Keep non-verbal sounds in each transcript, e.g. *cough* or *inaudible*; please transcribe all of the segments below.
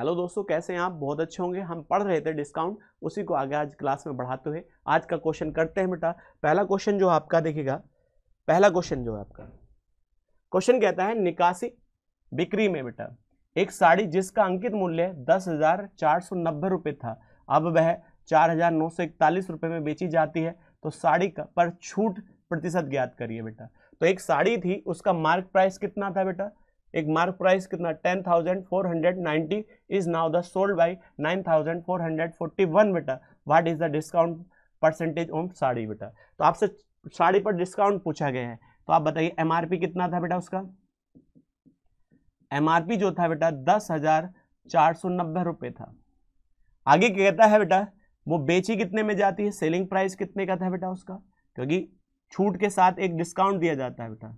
hello दोस्तों कैसे हैं आप बहुत अच्छे होंगे हम पढ़ रहे थे डिस्काउंट उसी को आगे आज क्लास में बढ़ाते हुए आज का क्वेश्चन करते हैं बेटा पहला क्वेश्चन जो आपका देखिएगा पहला क्वेश्चन जो है आपका क्वेश्चन कहता है निकासी बिक्री में बेटा एक साड़ी जिसका अंकित मूल्य दस हजार चार सौ नब्बे रुपये था अब वह चार हजार नौ सौ इकतालीस रुपये में बेची जाती है तो साड़ी का पर छूट प्रतिशत ज्ञात करिए बेटा तो एक साड़ी थी उसका मार्क प्राइस कितना था बेटा एक मार्क प्राइस कितना ten thousand four hundred ninety is now the sold by nine thousand four hundred forty one बेटा what is the discount percentage on sari बेटा तो आपसे साड़ी पर डिस्काउंट पूछा गया है तो आप बताइए एम कितना था बेटा उसका एम जो था बेटा दस हजार चार सौ नब्बे रुपये था आगे कहता है बेटा वो बेची कितने में जाती है सेलिंग प्राइस कितने का था बेटा उसका क्योंकि छूट के साथ एक डिस्काउंट दिया जाता है बेटा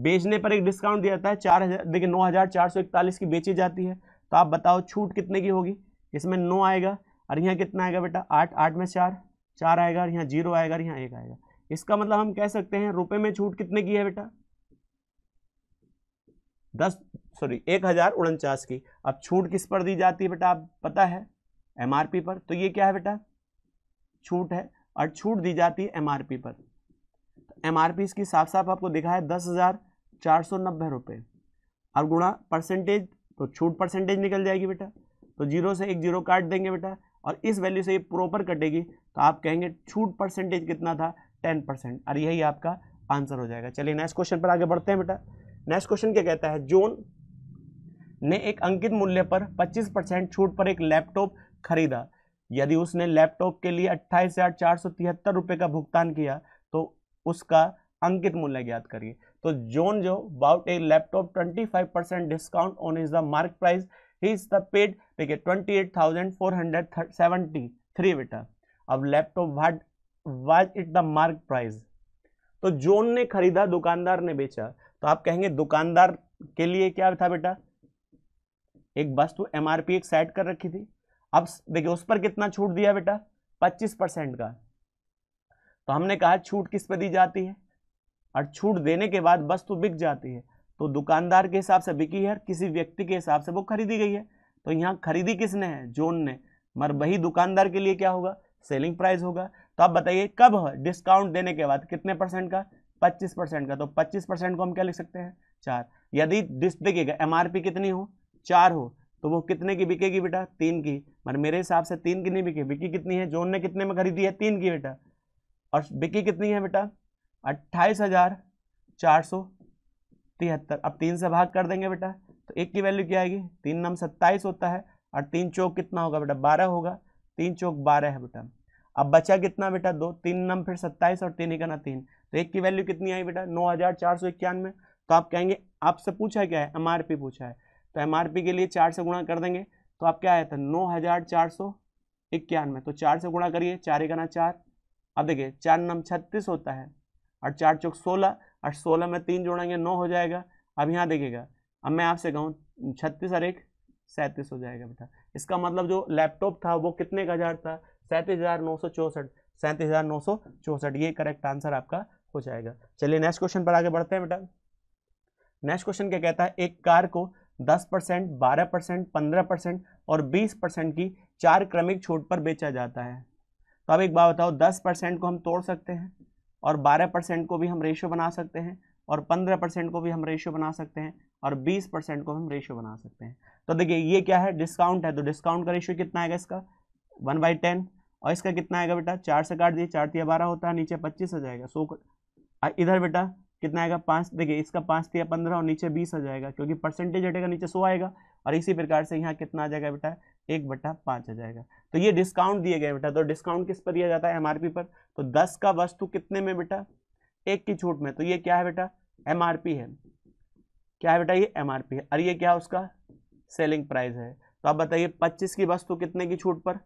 बेचने पर एक डिस्काउंट दिया जाता है चार हज़ार देखिए नौ हज़ार चार सौ इकतालीस की बेची जाती है तो आप बताओ छूट कितने की होगी इसमें नौ आएगा और यहाँ कितना आएगा बेटा आठ आठ में चार चार आएगा यहाँ जीरो आएगा यहाँ एक आएगा इसका मतलब हम कह सकते हैं रुपए में छूट कितने की है बेटा दस सॉरी एक हज़ार उनचास की अब छूट किस पर दी जाती है बेटा आप पता है एमआरपी पर तो ये क्या है बेटा छूट है और छूट दी जाती है एमआरपी पर एमआरपी इसकी साफ साफ आपको दिखा है दस हज़ार चार सौ नब्बे रुपये और गुणा परसेंटेज तो छूट परसेंटेज निकल जाएगी बेटा तो जीरो से एक जीरो काट देंगे बेटा और इस वैल्यू से ये प्रॉपर कटेगी तो आप कहेंगे छूट परसेंटेज कितना था टेन परसेंट और यही आपका आंसर हो जाएगा चलिए नेक्स्ट क्वेश्चन पर आगे बढ़ते हैं बेटा नेक्स्ट क्वेश्चन क्या कहता है जोन ने एक अंकित मूल्य पर 25 परसेंट छूट पर एक लैपटॉप खरीदा यदि उसने लैपटॉप के लिए अट्ठाईस हजार चार सौ तिहत्तर रुपये का भुगतान किया तो उसका अंकित मूल्य ज्ञात करिए तो जोन जो about a laptop 25 percent discount on is the mark price he is the paid देखिए twenty eight thousand four hundred seventy three बेटा अब laptop what was it the mark price तो जोन ने खरीदा दुकानदार ने बेचा तो आप कहेंगे दुकानदार के लिए क्या था बेटा एक वस्तु एम आर पी एक सेट कर रखी थी अब देखिए उस पर कितना छूट दिया बेटा पच्चीस परसेंट का तो हमने कहा छूट किस पे दी जाती है और छूट देने के बाद वस्तु बिक जाती है तो दुकानदार के हिसाब से बिकी है किसी व्यक्ति के हिसाब से वो खरीदी गई है तो यहाँ खरीदी किसने है जोन ने मगर वही दुकानदार के लिए क्या होगा सेलिंग प्राइस होगा तो आप बताइए कब डिस्काउंट देने के बाद कितने परसेंट का पच्चीस परसेंट का तो पच्चीस परसेंट को हम क्या लिख सकते हैं चार यदि देखिएगा एम कितनी हो चार हो तो वो कितने की बिकेगी बेटा तीन की मगर मेरे हिसाब से तीन की नहीं बिके बिकी कितनी है जोन ने कितने में खरीदी है तीन की बेटा और बिकी कितनी है बेटा अट्ठाईस हज़ार चार सौ तिहत्तर अब तीन से भाग कर देंगे बेटा तो एक की वैल्यू क्या आएगी तीन नम सत्ताईस होता है और तीन चौक कितना होगा बेटा बारह होगा तीन चौक बारह है बेटा अब बचा कितना बेटा दो तीन नम फिर सत्ताईस और तीन ना तीन तो एक की वैल्यू कितनी आई बेटा नौ हज़ार चार सौ इक्यानवे तो आप कहेंगे आपसे पूछा क्या है एम पूछा है तो एम के लिए चार से गुणा कर देंगे तो आप क्या आया था नौ हज़ार चार सौ इक्यानवे तो चार से गुणा करिए चार ना चार अब देखिए चार नम छत्तीस होता है और चार चौक सोलह और सोलह में तीन जोड़ेंगे नौ हो जाएगा अब यहाँ देखिएगा अब मैं आपसे कहूँ छत्तीस और एक सैंतीस हो जाएगा बेटा इसका मतलब जो लैपटॉप था वो कितने का हजार था सैंतीस हज़ार नौ सौ चौंसठ सैंतीस हज़ार नौ सौ चौंसठ ये करेक्ट आंसर आपका हो जाएगा चलिए नेक्स्ट क्वेश्चन पर आगे बढ़ते हैं बेटा नेक्स्ट क्वेश्चन क्या कहता है एक कार को दस परसेंट बारह परसेंट पंद्रह परसेंट और बीस परसेंट की चार क्रमिक छूट पर बेचा जाता है तो अब एक बात बताओ दस परसेंट को हम तोड़ सकते हैं और 12 परसेंट को भी हम रेशियो बना सकते हैं और 15 परसेंट को भी हम रेशियो बना सकते हैं और 20 परसेंट को हम रेशियो बना सकते हैं तो देखिए ये क्या है डिस्काउंट है तो डिस्काउंट का रेशियो कितना आएगा इसका वन बाई टेन और इसका कितना आएगा बेटा चार से काट दिए चार तिया बारह होता है नीचे पच्चीस आ जाएगा सो इधर बेटा कितना आएगा पाँच देखिए इसका पाँच तिया पंद्रह और नीचे बीस आ जाएगा क्योंकि परसेंटेज हटेगा नीचे सौ आएगा और इसी प्रकार से यहाँ कितना आ जाएगा बेटा एक बटा पाँच आ जाएगा तो ये डिस्काउंट दिए गए बेटा तो डिस्काउंट किस पर दिया जाता है एमआरपी पर तो दस का वस्तु कितने में बेटा एक की छूट में तो ये क्या है बेटा एमआरपी है क्या है बेटा ये एमआरपी है और ये क्या उसका सेलिंग प्राइस है तो आप बताइए पच्चीस की वस्तु कितने की छूट पर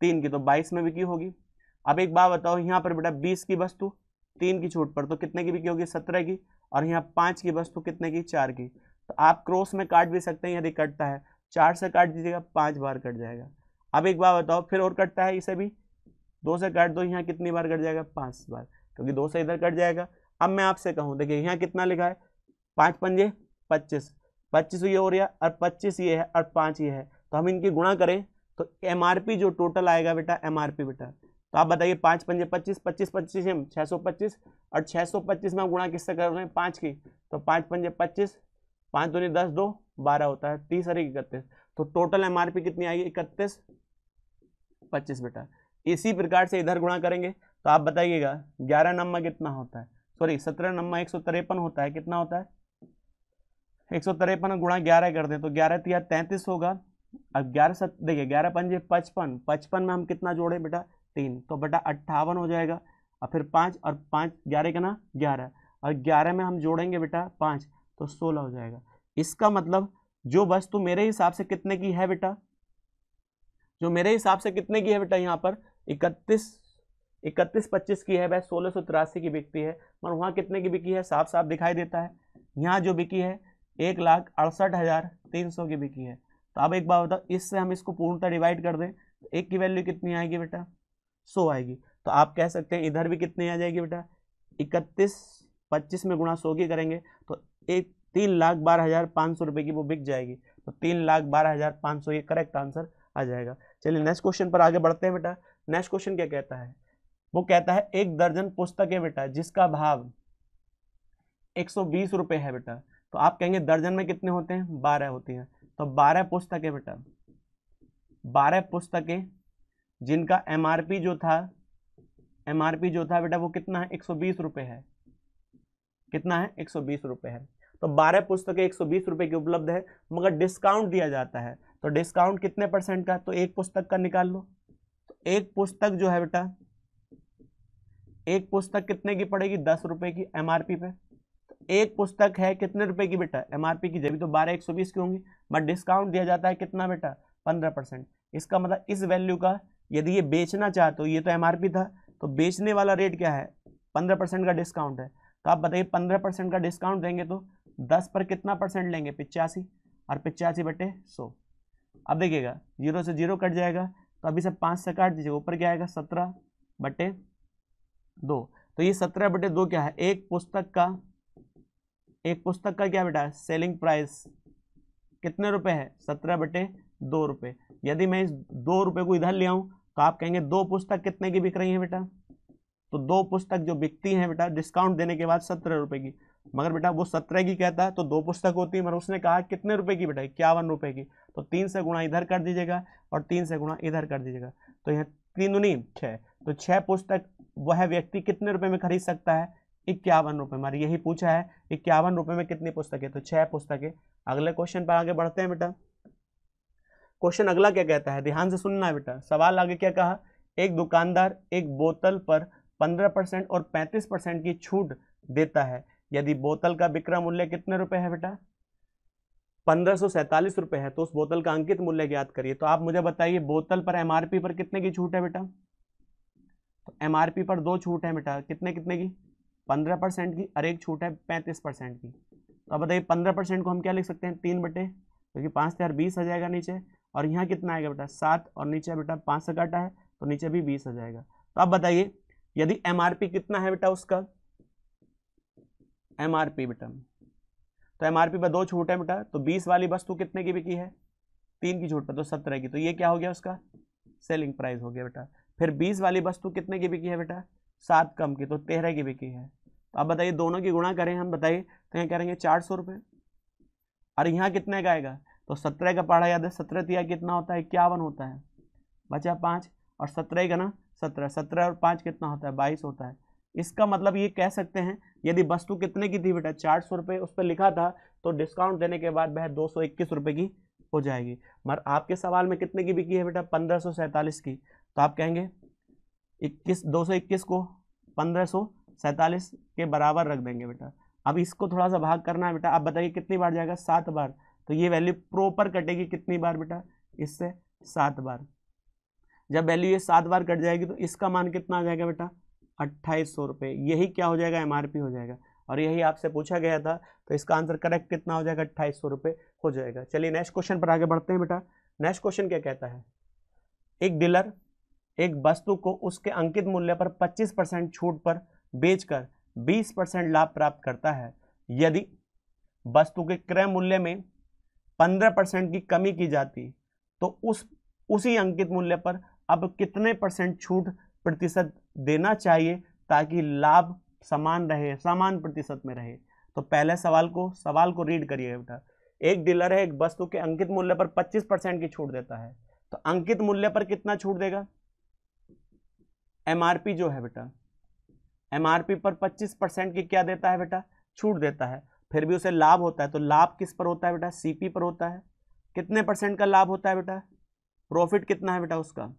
तीन की तो बाईस में बिकी होगी अब एक बात बताओ यहाँ पर बेटा बीस की वस्तु तीन की छूट पर तो कितने की बिकी होगी सत्रह की और यहाँ पाँच की वस्तु कितने की चार की तो आप क्रॉस में काट भी सकते हैं यदि कटता है चार से काट दीजिएगा पाँच बार कट जाएगा अब एक बार बताओ फिर और कटता है इसे भी दो से काट दो यहाँ कितनी बार कट जाएगा पाँच बार क्योंकि दो से इधर कट जाएगा अब मैं आपसे कहूँ देखिए यहाँ कितना लिखा है पाँच पंजे पच्चीस पच्चीस ये हो रहा है और पच्चीस ये है और पाँच ये है तो हम इनकी गुणा करें तो एम जो टोटल आएगा बेटा एम बेटा तो आप बताइए पाँच पंजे पच्चीस पच्चीस पच्चीस छः सौ पच्चीस और छः सौ पच्चीस में गुणा किससे कर रहे हैं पाँच की तो पाँच पंजे पच्चीस पाँच दूनी दस दो बारह होता है तीस और एक इकतीस तो टोटल एमआरपी कितनी आएगी इकतीस पच्चीस बेटा इसी प्रकार से इधर गुणा करेंगे तो आप बताइएगा ग्यारह नम्मा कितना होता है सॉरी सत्रह नम्मा एक सौ तिरपन होता है कितना होता है एक सौ तिरपन गुणा ग्यारह कर दें तो ग्यारह तिया तैंतीस होगा अब ग्यारह सत देखिए ग्यारह पंजे पचपन पचपन में हम कितना जोड़े बेटा तीन तो बेटा अट्ठावन हो जाएगा और फिर पाँच और पाँच ग्यारह का ना ग्यारह और ग्यारह में हम जोड़ेंगे बेटा पाँच तो सोलह हो जाएगा इसका मतलब जो वस्तु मेरे हिसाब से कितने की है बेटा जो मेरे हिसाब से कितने की है बेटा यहाँ पर इकतीस इकतीस पच्चीस की है वह सोलह सौ तिरासी की बिकती है मगर वहाँ कितने की बिकी है साफ साफ दिखाई देता है यहाँ जो बिकी है एक लाख अड़सठ हज़ार तीन सौ की बिकी है तो अब एक बार बताओ इससे हम इसको पूर्णतः डिवाइड कर दें तो एक की वैल्यू कितनी आएगी बेटा सौ आएगी तो आप कह सकते हैं इधर भी कितनी आ जाएगी बेटा इकतीस पच्चीस में गुणा सौ की करेंगे तो एक तीन लाख बारह हज़ार पाँच सौ रुपये की वो बिक जाएगी तो तीन लाख बारह हज़ार पाँच सौ ये करेक्ट आंसर आ जाएगा चलिए नेक्स्ट क्वेश्चन पर आगे बढ़ते हैं बेटा नेक्स्ट क्वेश्चन क्या कहता है वो कहता है एक दर्जन पुस्तकें बेटा जिसका भाव एक सौ बीस रुपये है बेटा तो आप कहेंगे दर्जन में कितने होते हैं बारह होती हैं तो बारह पुस्तकें बेटा बारह पुस्तकें जिनका पी जो था पी जो था बेटा वो कितना है एक सौ बीस रुपये है कितना है एक सौ है तो बारह पुस्तकें एक सौ की उपलब्ध है मगर डिस्काउंट दिया जाता है तो डिस्काउंट कितने परसेंट का तो एक पुस्तक का निकाल लो तो एक पुस्तक जो है बेटा एक पुस्तक कितने की पड़ेगी दस रुपये की एमआरपी पे तो एक पुस्तक है कितने रुपए की बेटा एमआरपी की जब तो बारह एक सौ बीस की होंगी बट डिस्काउंट दिया जाता है कितना बेटा पंद्रह परसेंट इसका मतलब इस वैल्यू का यदि ये बेचना चाहते हो ये तो एमआरपी था तो बेचने वाला रेट क्या है पंद्रह परसेंट का डिस्काउंट है तो आप बताइए पंद्रह परसेंट का डिस्काउंट देंगे तो दस पर कितना परसेंट लेंगे पिचासी और पिचासी बटे सौ अब देखिएगा जीरो से जीरो कट जाएगा तो अभी से पाँच से काट दीजिएगा ऊपर क्या आएगा सत्रह बटे दो तो ये सत्रह बटे दो क्या है एक पुस्तक का एक पुस्तक का क्या बेटा सेलिंग प्राइस कितने रुपए है सत्रह बटे दो रुपये यदि मैं इस दो रुपये को इधर ले आऊँ तो आप कहेंगे दो पुस्तक कितने की बिक रही है बेटा तो दो पुस्तक जो बिकती हैं बेटा डिस्काउंट देने के बाद सत्रह रुपये की मगर बेटा वो सत्रह की कहता है तो दो पुस्तक होती है मगर उसने कहा कितने रुपए की बेटा इक्यावन रुपए की तो तीन से गुणा इधर कर दीजिएगा और तीन से गुणा इधर कर दीजिएगा तो यहाँ तीन दुनी छः तो छः पुस्तक वह व्यक्ति कितने रुपए में खरीद सकता है इक्यावन रुपये हमारे यही पूछा है इक्यावन रुपये में कितनी पुस्तकें तो छः पुस्तकें अगले क्वेश्चन पर आगे बढ़ते हैं बेटा क्वेश्चन अगला क्या कहता है ध्यान से सुनना है बेटा सवाल आगे क्या कहा एक दुकानदार एक बोतल पर पंद्रह परसेंट और पैंतीस परसेंट की छूट देता है यदि बोतल का विक्रय मूल्य कितने रुपए है बेटा पंद्रह रुपए है तो उस बोतल का अंकित मूल्य ज्ञात करिए तो आप मुझे बताइए बोतल पर एमआरपी पर कितने की छूट है बेटा तो एमआरपी पर दो छूट है बेटा कितने कितने की पंद्रह परसेंट की और एक छूट है पैंतीस परसेंट की तो आप बताइए पंद्रह परसेंट को हम क्या लिख सकते हैं तीन बटे क्योंकि तो पाँच हजार बीस आ जाएगा नीचे और यहाँ कितना आएगा बेटा सात और नीचे बेटा पाँच सौ काटा है तो नीचे भी बीस आ जाएगा तो आप बताइए यदि एमआरपी कितना है बेटा उसका एमआरपी बेटा तो एमआरपी पर दो छूट है बेटा तो बीस वाली वस्तु कितने की बिकी है तीन की छूट पर तो सत्रह की तो ये क्या हो गया उसका सेलिंग प्राइस हो गया बेटा फिर बीस वाली वस्तु कितने की बिकी है बेटा सात कम की तो तेरह की बिकी है तो आप बताइए दोनों की गुणा करें हम बताइए तो यहाँ करेंगे चार सौ रुपये और यहाँ कितने का आएगा तो सत्रह का पढ़ा याद है सत्रह तिया कितना होता है इक्यावन होता है बचा पाँच और सत्रह का ना सत्रह सत्रह और पाँच कितना होता है बाईस होता है इसका मतलब ये कह सकते हैं यदि वस्तु कितने की थी बेटा चार सौ रुपये उस पर लिखा था तो डिस्काउंट देने के बाद वह दो सौ इक्कीस रुपये की हो जाएगी मगर आपके सवाल में कितने की बिकी है बेटा पंद्रह सौ सैंतालीस की तो आप कहेंगे इक्कीस दो सौ इक्कीस को पंद्रह सौ सैंतालीस के बराबर रख देंगे बेटा अब इसको थोड़ा सा भाग करना है बेटा आप बताइए कितनी बार जाएगा सात बार तो ये वैल्यू प्रॉपर कटेगी कितनी बार बेटा इससे सात बार जब वैल्यू ये सात बार कट जाएगी तो इसका मान कितना आ जाएगा बेटा अट्ठाईस सौ रुपये यही क्या हो जाएगा एम हो जाएगा और यही आपसे पूछा गया था तो इसका आंसर करेक्ट कितना हो जाएगा अट्ठाईस सौ रुपये हो जाएगा चलिए नेक्स्ट क्वेश्चन पर आगे बढ़ते हैं बेटा नेक्स्ट क्वेश्चन क्या कहता है एक डीलर एक वस्तु को उसके अंकित मूल्य पर पच्चीस छूट पर बेच कर लाभ प्राप्त करता है यदि वस्तु के क्रय मूल्य में पंद्रह की कमी की जाती तो उस उसी अंकित मूल्य पर अब कितने परसेंट छूट प्रतिशत देना चाहिए ताकि लाभ समान रहे समान प्रतिशत में रहे तो पहले सवाल को सवाल को रीड करिए बेटा एक डीलर है एक वस्तु के अंकित मूल्य पर 25 परसेंट की छूट देता है तो अंकित मूल्य पर कितना छूट देगा एमआरपी जो है बेटा एमआरपी पर 25 परसेंट की क्या देता है बेटा छूट देता है फिर भी उसे लाभ होता है तो लाभ किस पर होता है बेटा सीपी पर होता है कितने परसेंट का लाभ होता है बेटा प्रॉफिट कितना है बेटा उसका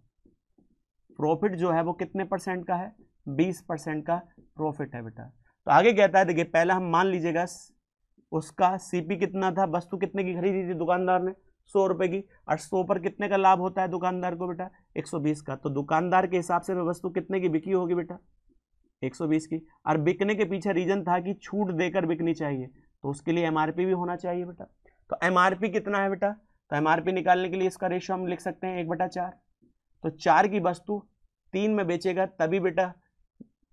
प्रॉफिट जो है वो कितने परसेंट का है बीस परसेंट का प्रॉफिट है बेटा तो आगे कहता है देखिए पहला हम मान लीजिएगा उसका सीपी कितना था वस्तु कितने की खरीदी थी दुकानदार ने सौ रुपए की और सौ पर कितने का लाभ होता है दुकानदार को बेटा एक सौ बीस का तो दुकानदार के हिसाब से वस्तु कितने की बिकी होगी बेटा एक सौ बीस की और बिकने के पीछे रीजन था कि छूट देकर बिकनी चाहिए तो उसके लिए एमआरपी भी होना चाहिए बेटा तो एमआरपी कितना है बेटा तो एमआरपी निकालने के लिए इसका रेशो हम लिख सकते हैं एक बटा चार तो चार की वस्तु तीन में बेचेगा तभी बेटा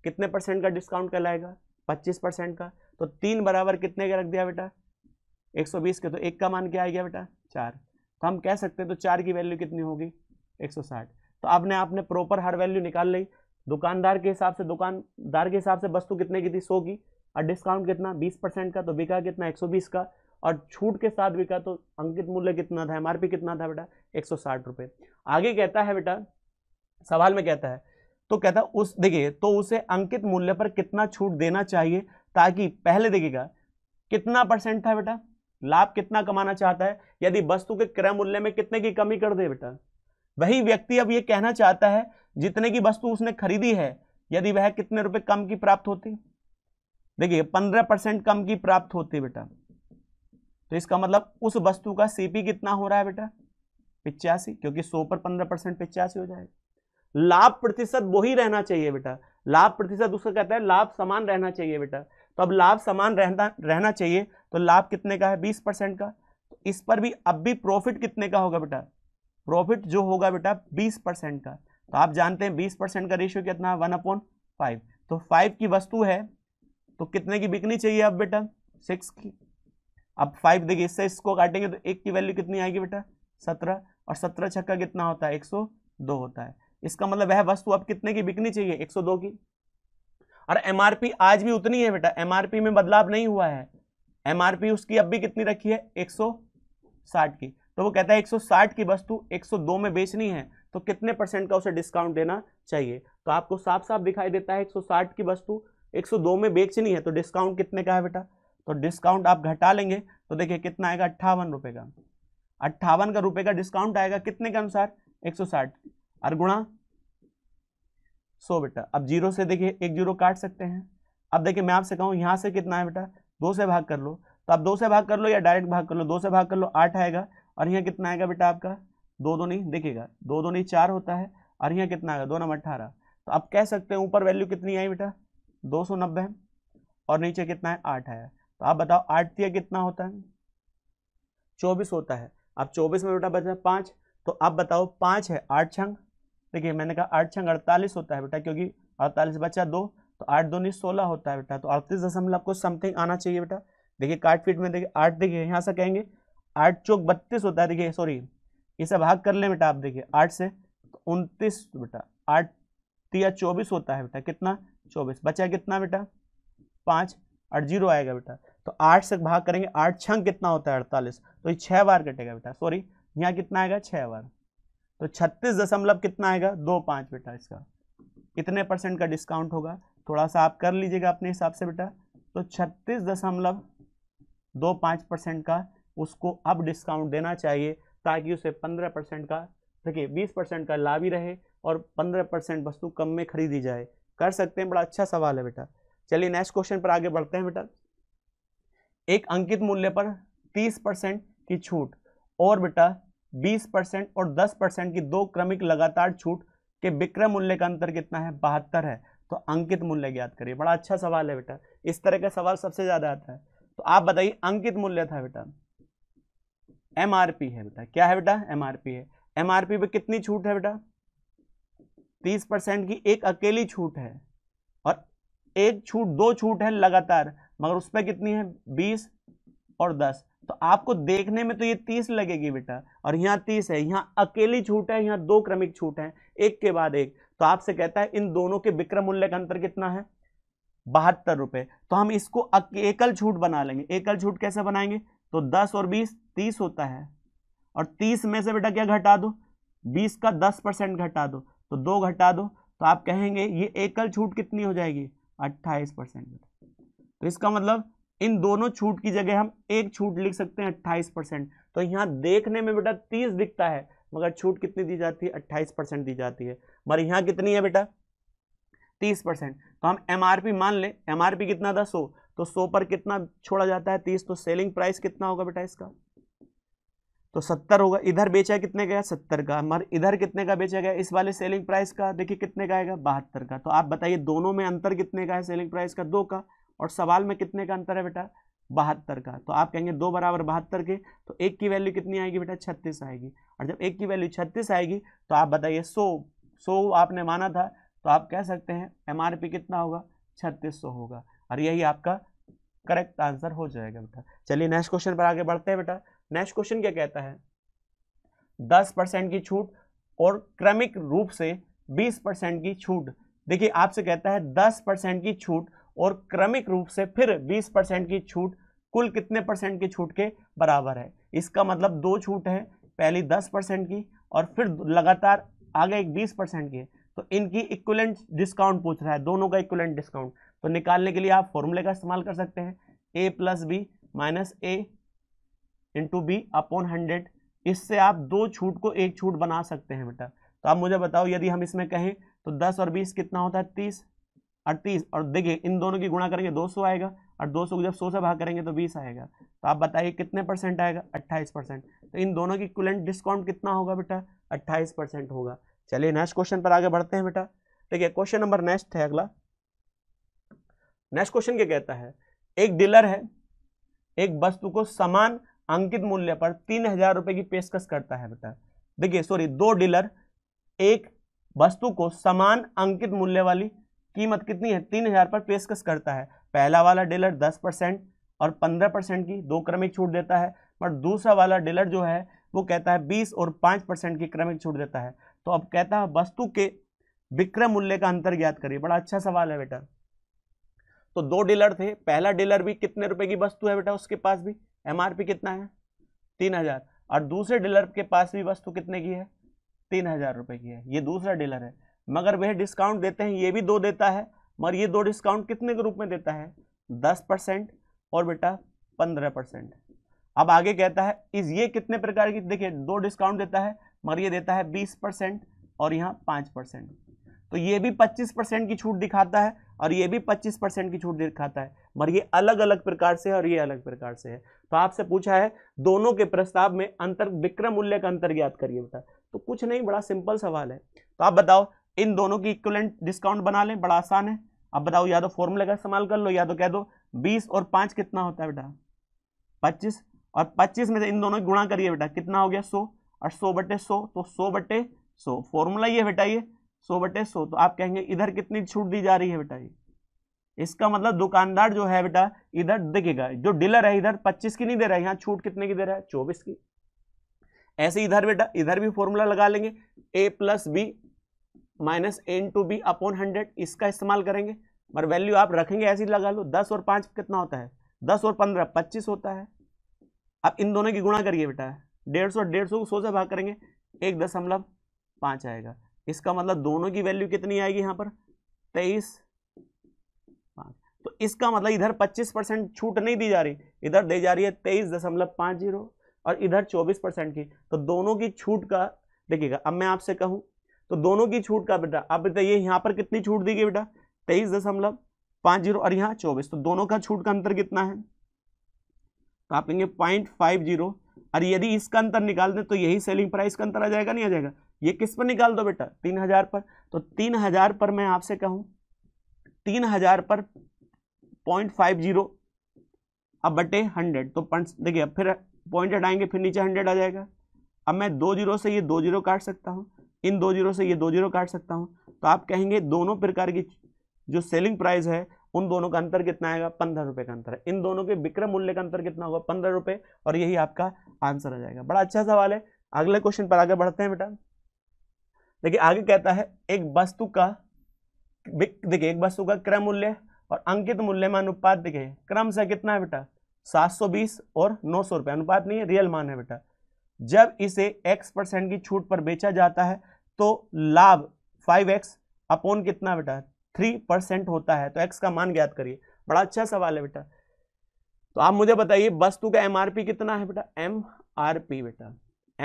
कितने परसेंट का डिस्काउंट कहलाएगा पच्चीस परसेंट का तो तीन बराबर कितने का रख दिया बेटा एक सौ बीस के तो एक का मान क्या आ गया बेटा चार तो हम कह सकते हैं तो चार की वैल्यू कितनी होगी एक सौ साठ तो आपने आपने प्रॉपर हर वैल्यू निकाल ली दुकानदार के हिसाब से दुकानदार के हिसाब से वस्तु कितने की थी सौ की और डिस्काउंट कितना बीस परसेंट का तो बिका कितना एक सौ बीस का और छूट के साथ बिका तो अंकित मूल्य कितना था एमआरपी कितना था बेटा एक सौ साठ रुपये आगे कहता है बेटा सवाल में कहता है तो कहता है उस देखिए तो उसे अंकित मूल्य पर कितना छूट देना चाहिए ताकि पहले देखिएगा कितना परसेंट था बेटा लाभ कितना कमाना चाहता है यदि वस्तु के क्रय मूल्य में कितने की कमी कर दे बेटा वही व्यक्ति अब ये कहना चाहता है जितने की वस्तु उसने खरीदी है यदि वह कितने रुपए कम की प्राप्त होती देखिए पंद्रह परसेंट कम की प्राप्त होती बेटा तो इसका मतलब उस वस्तु का सीपी कितना हो रहा है बेटा पिचासी क्योंकि सौ पर पंद्रह परसेंट पिचासी हो जाएगा लाभ प्रतिशत वही रहना चाहिए बेटा लाभ प्रतिशत उसका कहता है लाभ समान रहना चाहिए बेटा तो अब लाभ समान रहना रहना चाहिए तो लाभ कितने का है बीस परसेंट का तो इस पर भी अब भी प्रॉफिट कितने का होगा बेटा प्रॉफिट जो होगा बेटा बीस परसेंट का तो आप जानते हैं बीस परसेंट का रेशियो कितना है वन अपॉन फाइव तो फाइव की वस्तु है तो कितने की बिकनी चाहिए अब बेटा सिक्स की अब फाइव देखिए इससे इसको काटेंगे तो एक की वैल्यू कितनी आएगी बेटा सत्रह और सत्रह छक्का कितना होता है एक सौ दो होता है इसका मतलब वह वस्तु अब कितने की बिकनी चाहिए 102 की और एमआरपी आज भी उतनी है बेटा एमआरपी में बदलाव नहीं हुआ है एमआरपी उसकी अब भी कितनी रखी है 160 की तो वो कहता है 160 की वस्तु 102 में बेचनी है तो कितने परसेंट का उसे डिस्काउंट देना चाहिए तो आपको साफ साफ दिखाई देता है साठ की वस्तु दो में बेचनी है तो डिस्काउंट कितने का है बेटा तो डिस्काउंट आप घटा लेंगे तो देखिए कितना आएगा अट्ठावन रुपये का अट्ठावन का रुपये का डिस्काउंट आएगा कितने के अनुसार एक सौ साठ और गुणा सो बेटा अब जीरो से देखिए एक जीरो काट सकते हैं अब देखिए मैं आपसे कहूँ यहाँ से कितना है बेटा दो से भाग कर लो तो आप दो से भाग कर लो या डायरेक्ट भाग कर लो दो से भाग कर लो आठ आएगा और यहाँ कितना आएगा बेटा आपका दो दो नहीं देखिएगा दो दो नहीं चार होता है और यहाँ कितना आएगा दो नंबर अट्ठारह तो आप कह सकते हैं ऊपर वैल्यू कितनी आई बेटा दो सौ नब्बे और नीचे कितना है आठ आया तो आप बताओ आठ दिया कितना होता है चौबीस होता है अब चौबीस में बेटा बचा पाँच तो आप बताओ पाँच है आठ छंग देखिए मैंने कहा आठ छंग अड़तालीस होता है बेटा क्योंकि अड़तालीस बचा दो तो आठ दो सोलह होता है बेटा तो अड़तीस दशमलव आपको समथिंग आना चाहिए बेटा देखिए काट फीट में देखिए आठ देखिए यहाँ से कहेंगे आठ चौक बत्तीस होता है देखिए सॉरी इसे भाग कर ले बेटा आप देखिए आठ से तो उनतीस बेटा आठ तिया चौबीस होता है बेटा कितना चौबीस बचा कितना बेटा पाँच आठ जीरो आएगा बेटा तो आठ से भाग करेंगे आठ छंग कितना होता है अड़तालीस तो ये छः बार कटेगा बेटा सॉरी यहाँ कितना आएगा छः बार तो छत्तीस दशमलव कितना आएगा दो पाँच बेटा इसका कितने परसेंट का डिस्काउंट होगा थोड़ा सा आप कर लीजिएगा अपने हिसाब से बेटा तो छत्तीस दशमलव दो पाँच परसेंट का उसको अब डिस्काउंट देना चाहिए ताकि उसे पंद्रह परसेंट का देखिए बीस परसेंट का लाभ ही रहे और पंद्रह परसेंट वस्तु कम में खरीदी जाए कर सकते हैं बड़ा अच्छा सवाल है बेटा चलिए नेक्स्ट क्वेश्चन पर आगे बढ़ते हैं बेटा एक अंकित मूल्य पर तीस परसेंट की छूट और बेटा बीस परसेंट और दस परसेंट की दो क्रमिक लगातार छूट के विक्रम मूल्य का अंतर कितना है बहत्तर है तो अंकित मूल्य ज्ञात करिए बड़ा अच्छा सवाल है बेटा इस तरह का सवाल सबसे ज्यादा आता है तो आप बताइए अंकित मूल्य था बेटा एम है बेटा क्या है बेटा एम है एम आर कितनी छूट है बेटा तीस परसेंट की एक अकेली छूट है और एक छूट दो छूट है लगातार मगर उसमें कितनी है बीस और दस तो आपको देखने में तो ये तीस लगेगी बेटा और यहाँ तीस है यहाँ अकेली छूट है यहाँ दो क्रमिक छूट है एक के बाद एक तो आपसे कहता है इन दोनों के विक्रम मूल्य का अंतर कितना है बहत्तर रुपए तो हम इसको एकल छूट बना लेंगे एकल छूट कैसे बनाएंगे तो दस और बीस तीस होता है और तीस में से बेटा क्या घटा दो बीस का दस परसेंट घटा दो तो दो घटा दो तो आप कहेंगे ये एकल छूट कितनी हो जाएगी अट्ठाईस परसेंट तो इसका मतलब इन दोनों छूट की जगह हम एक छूट लिख सकते हैं अट्ठाईस परसेंट तो यहाँ देखने में बेटा तीस दिखता है मगर छूट कितनी दी जाती है अट्ठाईस परसेंट दी जाती है मगर यहाँ कितनी है बेटा तीस परसेंट तो हम एम मान लें एम कितना था सौ तो सौ पर कितना छोड़ा जाता है तीस तो सेलिंग प्राइस कितना होगा बेटा इसका तो सत्तर होगा इधर बेचा कितने का सत्तर का मगर इधर कितने का बेचा गया इस वाले सेलिंग प्राइस का देखिए कितने का आएगा बहत्तर का तो आप बताइए दोनों में अंतर कितने का है सेलिंग प्राइस का दो का और सवाल में कितने का अंतर है बेटा बहत्तर का तो आप कहेंगे दो बराबर बहत्तर के तो एक की वैल्यू कितनी आएगी बेटा छत्तीस आएगी और जब एक की वैल्यू छत्तीस आएगी तो आप बताइए सो सो आपने माना था तो आप कह सकते हैं एम कितना होगा छत्तीस होगा और यही आपका करेक्ट आंसर हो जाएगा बेटा चलिए नेक्स्ट क्वेश्चन पर आगे बढ़ते हैं बेटा नेक्स्ट क्वेश्चन क्या कहता है दस परसेंट की छूट और क्रमिक रूप से बीस परसेंट की छूट देखिए आपसे कहता है दस परसेंट की छूट और क्रमिक रूप से फिर 20 परसेंट की छूट कुल कितने परसेंट की छूट के बराबर है इसका मतलब दो छूट है पहली 10 परसेंट की और फिर लगातार आगे एक 20 परसेंट की तो इनकी इक्वलेंट डिस्काउंट पूछ रहा है दोनों का इक्वलेंट डिस्काउंट तो निकालने के लिए आप फॉर्मूले का इस्तेमाल कर सकते हैं A plus B minus A into B upon hundred इससे आप दो छूट को एक छूट बना सकते हैं बेटा तो आप मुझे बताओ यदि हम इसमें कहें तो दस और बीस कितना होता है तीस अड़तीस और देखिए इन दोनों की गुणा करेंगे 200 आएगा और 200 को जब 100 से भाग करेंगे तो 20 आएगा तो आप बताइए कितने परसेंट आएगा 28 परसेंट तो इन दोनों की कुलेंट डिस्काउंट कितना होगा बेटा 28 परसेंट होगा चलिए नेक्स्ट क्वेश्चन पर आगे बढ़ते हैं बेटा ठीक है क्वेश्चन नंबर नेक्स्ट है अगला नेक्स्ट क्वेश्चन क्या कहता है एक डीलर है एक वस्तु को समान अंकित मूल्य पर तीन हजार रुपए की पेशकश करता है बेटा देखिए सॉरी दो डीलर एक वस्तु को समान अंकित मूल्य वाली कीमत कितनी है तीन हजार पर पेशकश करता है पहला वाला डीलर दस परसेंट और पंद्रह परसेंट की दो क्रमिक छूट देता है पर दूसरा वाला डीलर जो है वो कहता है बीस और पाँच परसेंट की क्रमिक छूट देता है तो अब कहता है वस्तु के विक्रय मूल्य का अंतर ज्ञात करिए बड़ा अच्छा सवाल है बेटा तो दो डीलर थे पहला डीलर भी कितने रुपए की वस्तु है बेटा उसके पास भी एमआरपी कितना है तीन हजार और दूसरे डीलर के पास भी वस्तु कितने की है तीन हजार रुपए की है ये दूसरा डीलर है मगर वह डिस्काउंट देते हैं ये भी दो देता है मगर ये दो डिस्काउंट कितने के रूप में देता है दस परसेंट और बेटा पंद्रह परसेंट अब आगे कहता है इस ये कितने प्रकार की देखिए दो डिस्काउंट देता है मगर ये देता है बीस परसेंट और यहाँ पाँच परसेंट तो ये भी पच्चीस परसेंट की छूट दिखाता है और ये भी पच्चीस परसेंट की छूट दिखाता है मगर ये अलग अलग प्रकार से है और ये अलग प्रकार से है तो आपसे पूछा है दोनों के प्रस्ताव में अंतर विक्रम मूल्य का अंतर ज्ञात करिए बेटा तो कुछ नहीं बड़ा सिंपल सवाल है तो आप बताओ इन दोनों की इक्वलेंट डिस्काउंट बना लें बड़ा आसान है अब बताओ या तो फॉर्मूले का इस्तेमाल कर लो या तो कह दो बीस और पाँच कितना होता है बेटा पच्चीस और पच्चीस में से इन दोनों गुणा करिए बेटा कितना हो गया सौ और सौ बटे सौ तो सौ बटे सौ फॉर्मूला ये बेटा ये सौ बटे सौ तो आप कहेंगे इधर कितनी छूट दी जा रही है बेटा ये इसका मतलब दुकानदार जो है बेटा इधर देखेगा जो डीलर है इधर पच्चीस की नहीं दे रहा है यहाँ छूट कितने की दे रहा है चौबीस की ऐसे इधर बेटा इधर भी फॉर्मूला लगा लेंगे A plus B minus into B upon hundred इसका इस्तेमाल करेंगे पर वैल्यू आप रखेंगे ऐसे ही लगा लो दस और पाँच कितना होता है दस और पंद्रह पच्चीस होता है अब इन दोनों की गुणा करिए बेटा डेढ़ सौ डेढ़ सौ को सौ से भाग करेंगे एक दशमलव पाँच आएगा इसका मतलब दोनों की वैल्यू कितनी आएगी यहाँ पर तेईस पाँच तो इसका मतलब इधर पच्चीस परसेंट छूट नहीं दी जा रही इधर दी जा रही है तेईस दशमलव पाँच जीरो और इधर चौबीस परसेंट की तो दोनों की छूट का देखिएगा अब मैं आपसे कहूँ तो दोनों की छूट का बेटा आप बताइए यहाँ पर कितनी छूट दी गई बेटा तेईस दशमलव पाँच जीरो और यहाँ चौबीस तो दोनों का छूट का अंतर कितना है तो आप लेंगे पॉइंट फाइव जीरो और यदि इसका अंतर निकाल दें तो यही सेलिंग प्राइस का अंतर आ जाएगा नहीं आ जाएगा ये किस पर निकाल दो बेटा तीन हजार पर तो तीन हजार पर मैं आपसे कहूँ तीन हजार पर पॉइंट फाइव जीरो अब बटे हंड्रेड तो देखिए फिर पॉइंट हटाएंगे फिर नीचे हंड्रेड आ जाएगा अब मैं दो जीरो से ये दो जीरो काट सकता हूँ इन दो जीरो से ये दो जीरो काट सकता हूँ तो आप कहेंगे दोनों प्रकार की जो सेलिंग प्राइस है उन दोनों का अंतर कितना आएगा पंद्रह रुपये का अंतर है इन दोनों के विक्रम मूल्य का अंतर कितना होगा पंद्रह रुपये और यही आपका आंसर आ जाएगा बड़ा अच्छा सवाल है अगले क्वेश्चन पर आगे बढ़ते हैं बेटा देखिए आगे कहता है एक वस्तु का देखिए एक वस्तु का क्रम मूल्य और अंकित मूल्य में अनुपात देखिए क्रम से कितना है बेटा 720 और नौ सौ अनुपात नहीं है रियल मान है बेटा जब इसे x परसेंट की छूट पर बेचा जाता है तो लाभ फाइव एक्स अपोन कितना बेटा थ्री परसेंट होता है तो एक्स का मान ज्ञात करिए बड़ा अच्छा सवाल है बेटा तो आप मुझे बताइए वस्तु का एमआरपी कितना है बेटा एम आर पी बेटा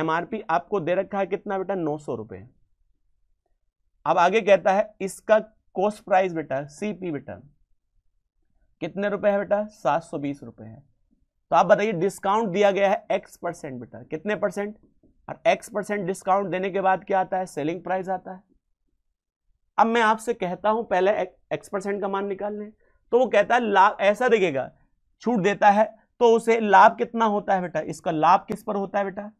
एमआरपी आपको दे रखा है कितना बेटा नौ सौ रुपए अब आगे कहता है इसका कोस्ट प्राइस बेटा सीपी बेटा कितने रुपए है बेटा सात सौ बीस रुपए है तो आप बताइए डिस्काउंट दिया गया है एक्स परसेंट बेटा कितने परसेंट और x परसेंट डिस्काउंट देने के बाद क्या आता है सेलिंग प्राइस आता है अब मैं आपसे कहता हूं पहले x परसेंट का मान निकाल लें तो वो कहता है लाभ ऐसा देखेगा छूट देता है तो उसे लाभ कितना होता है बेटा इसका लाभ किस पर होता है बेटा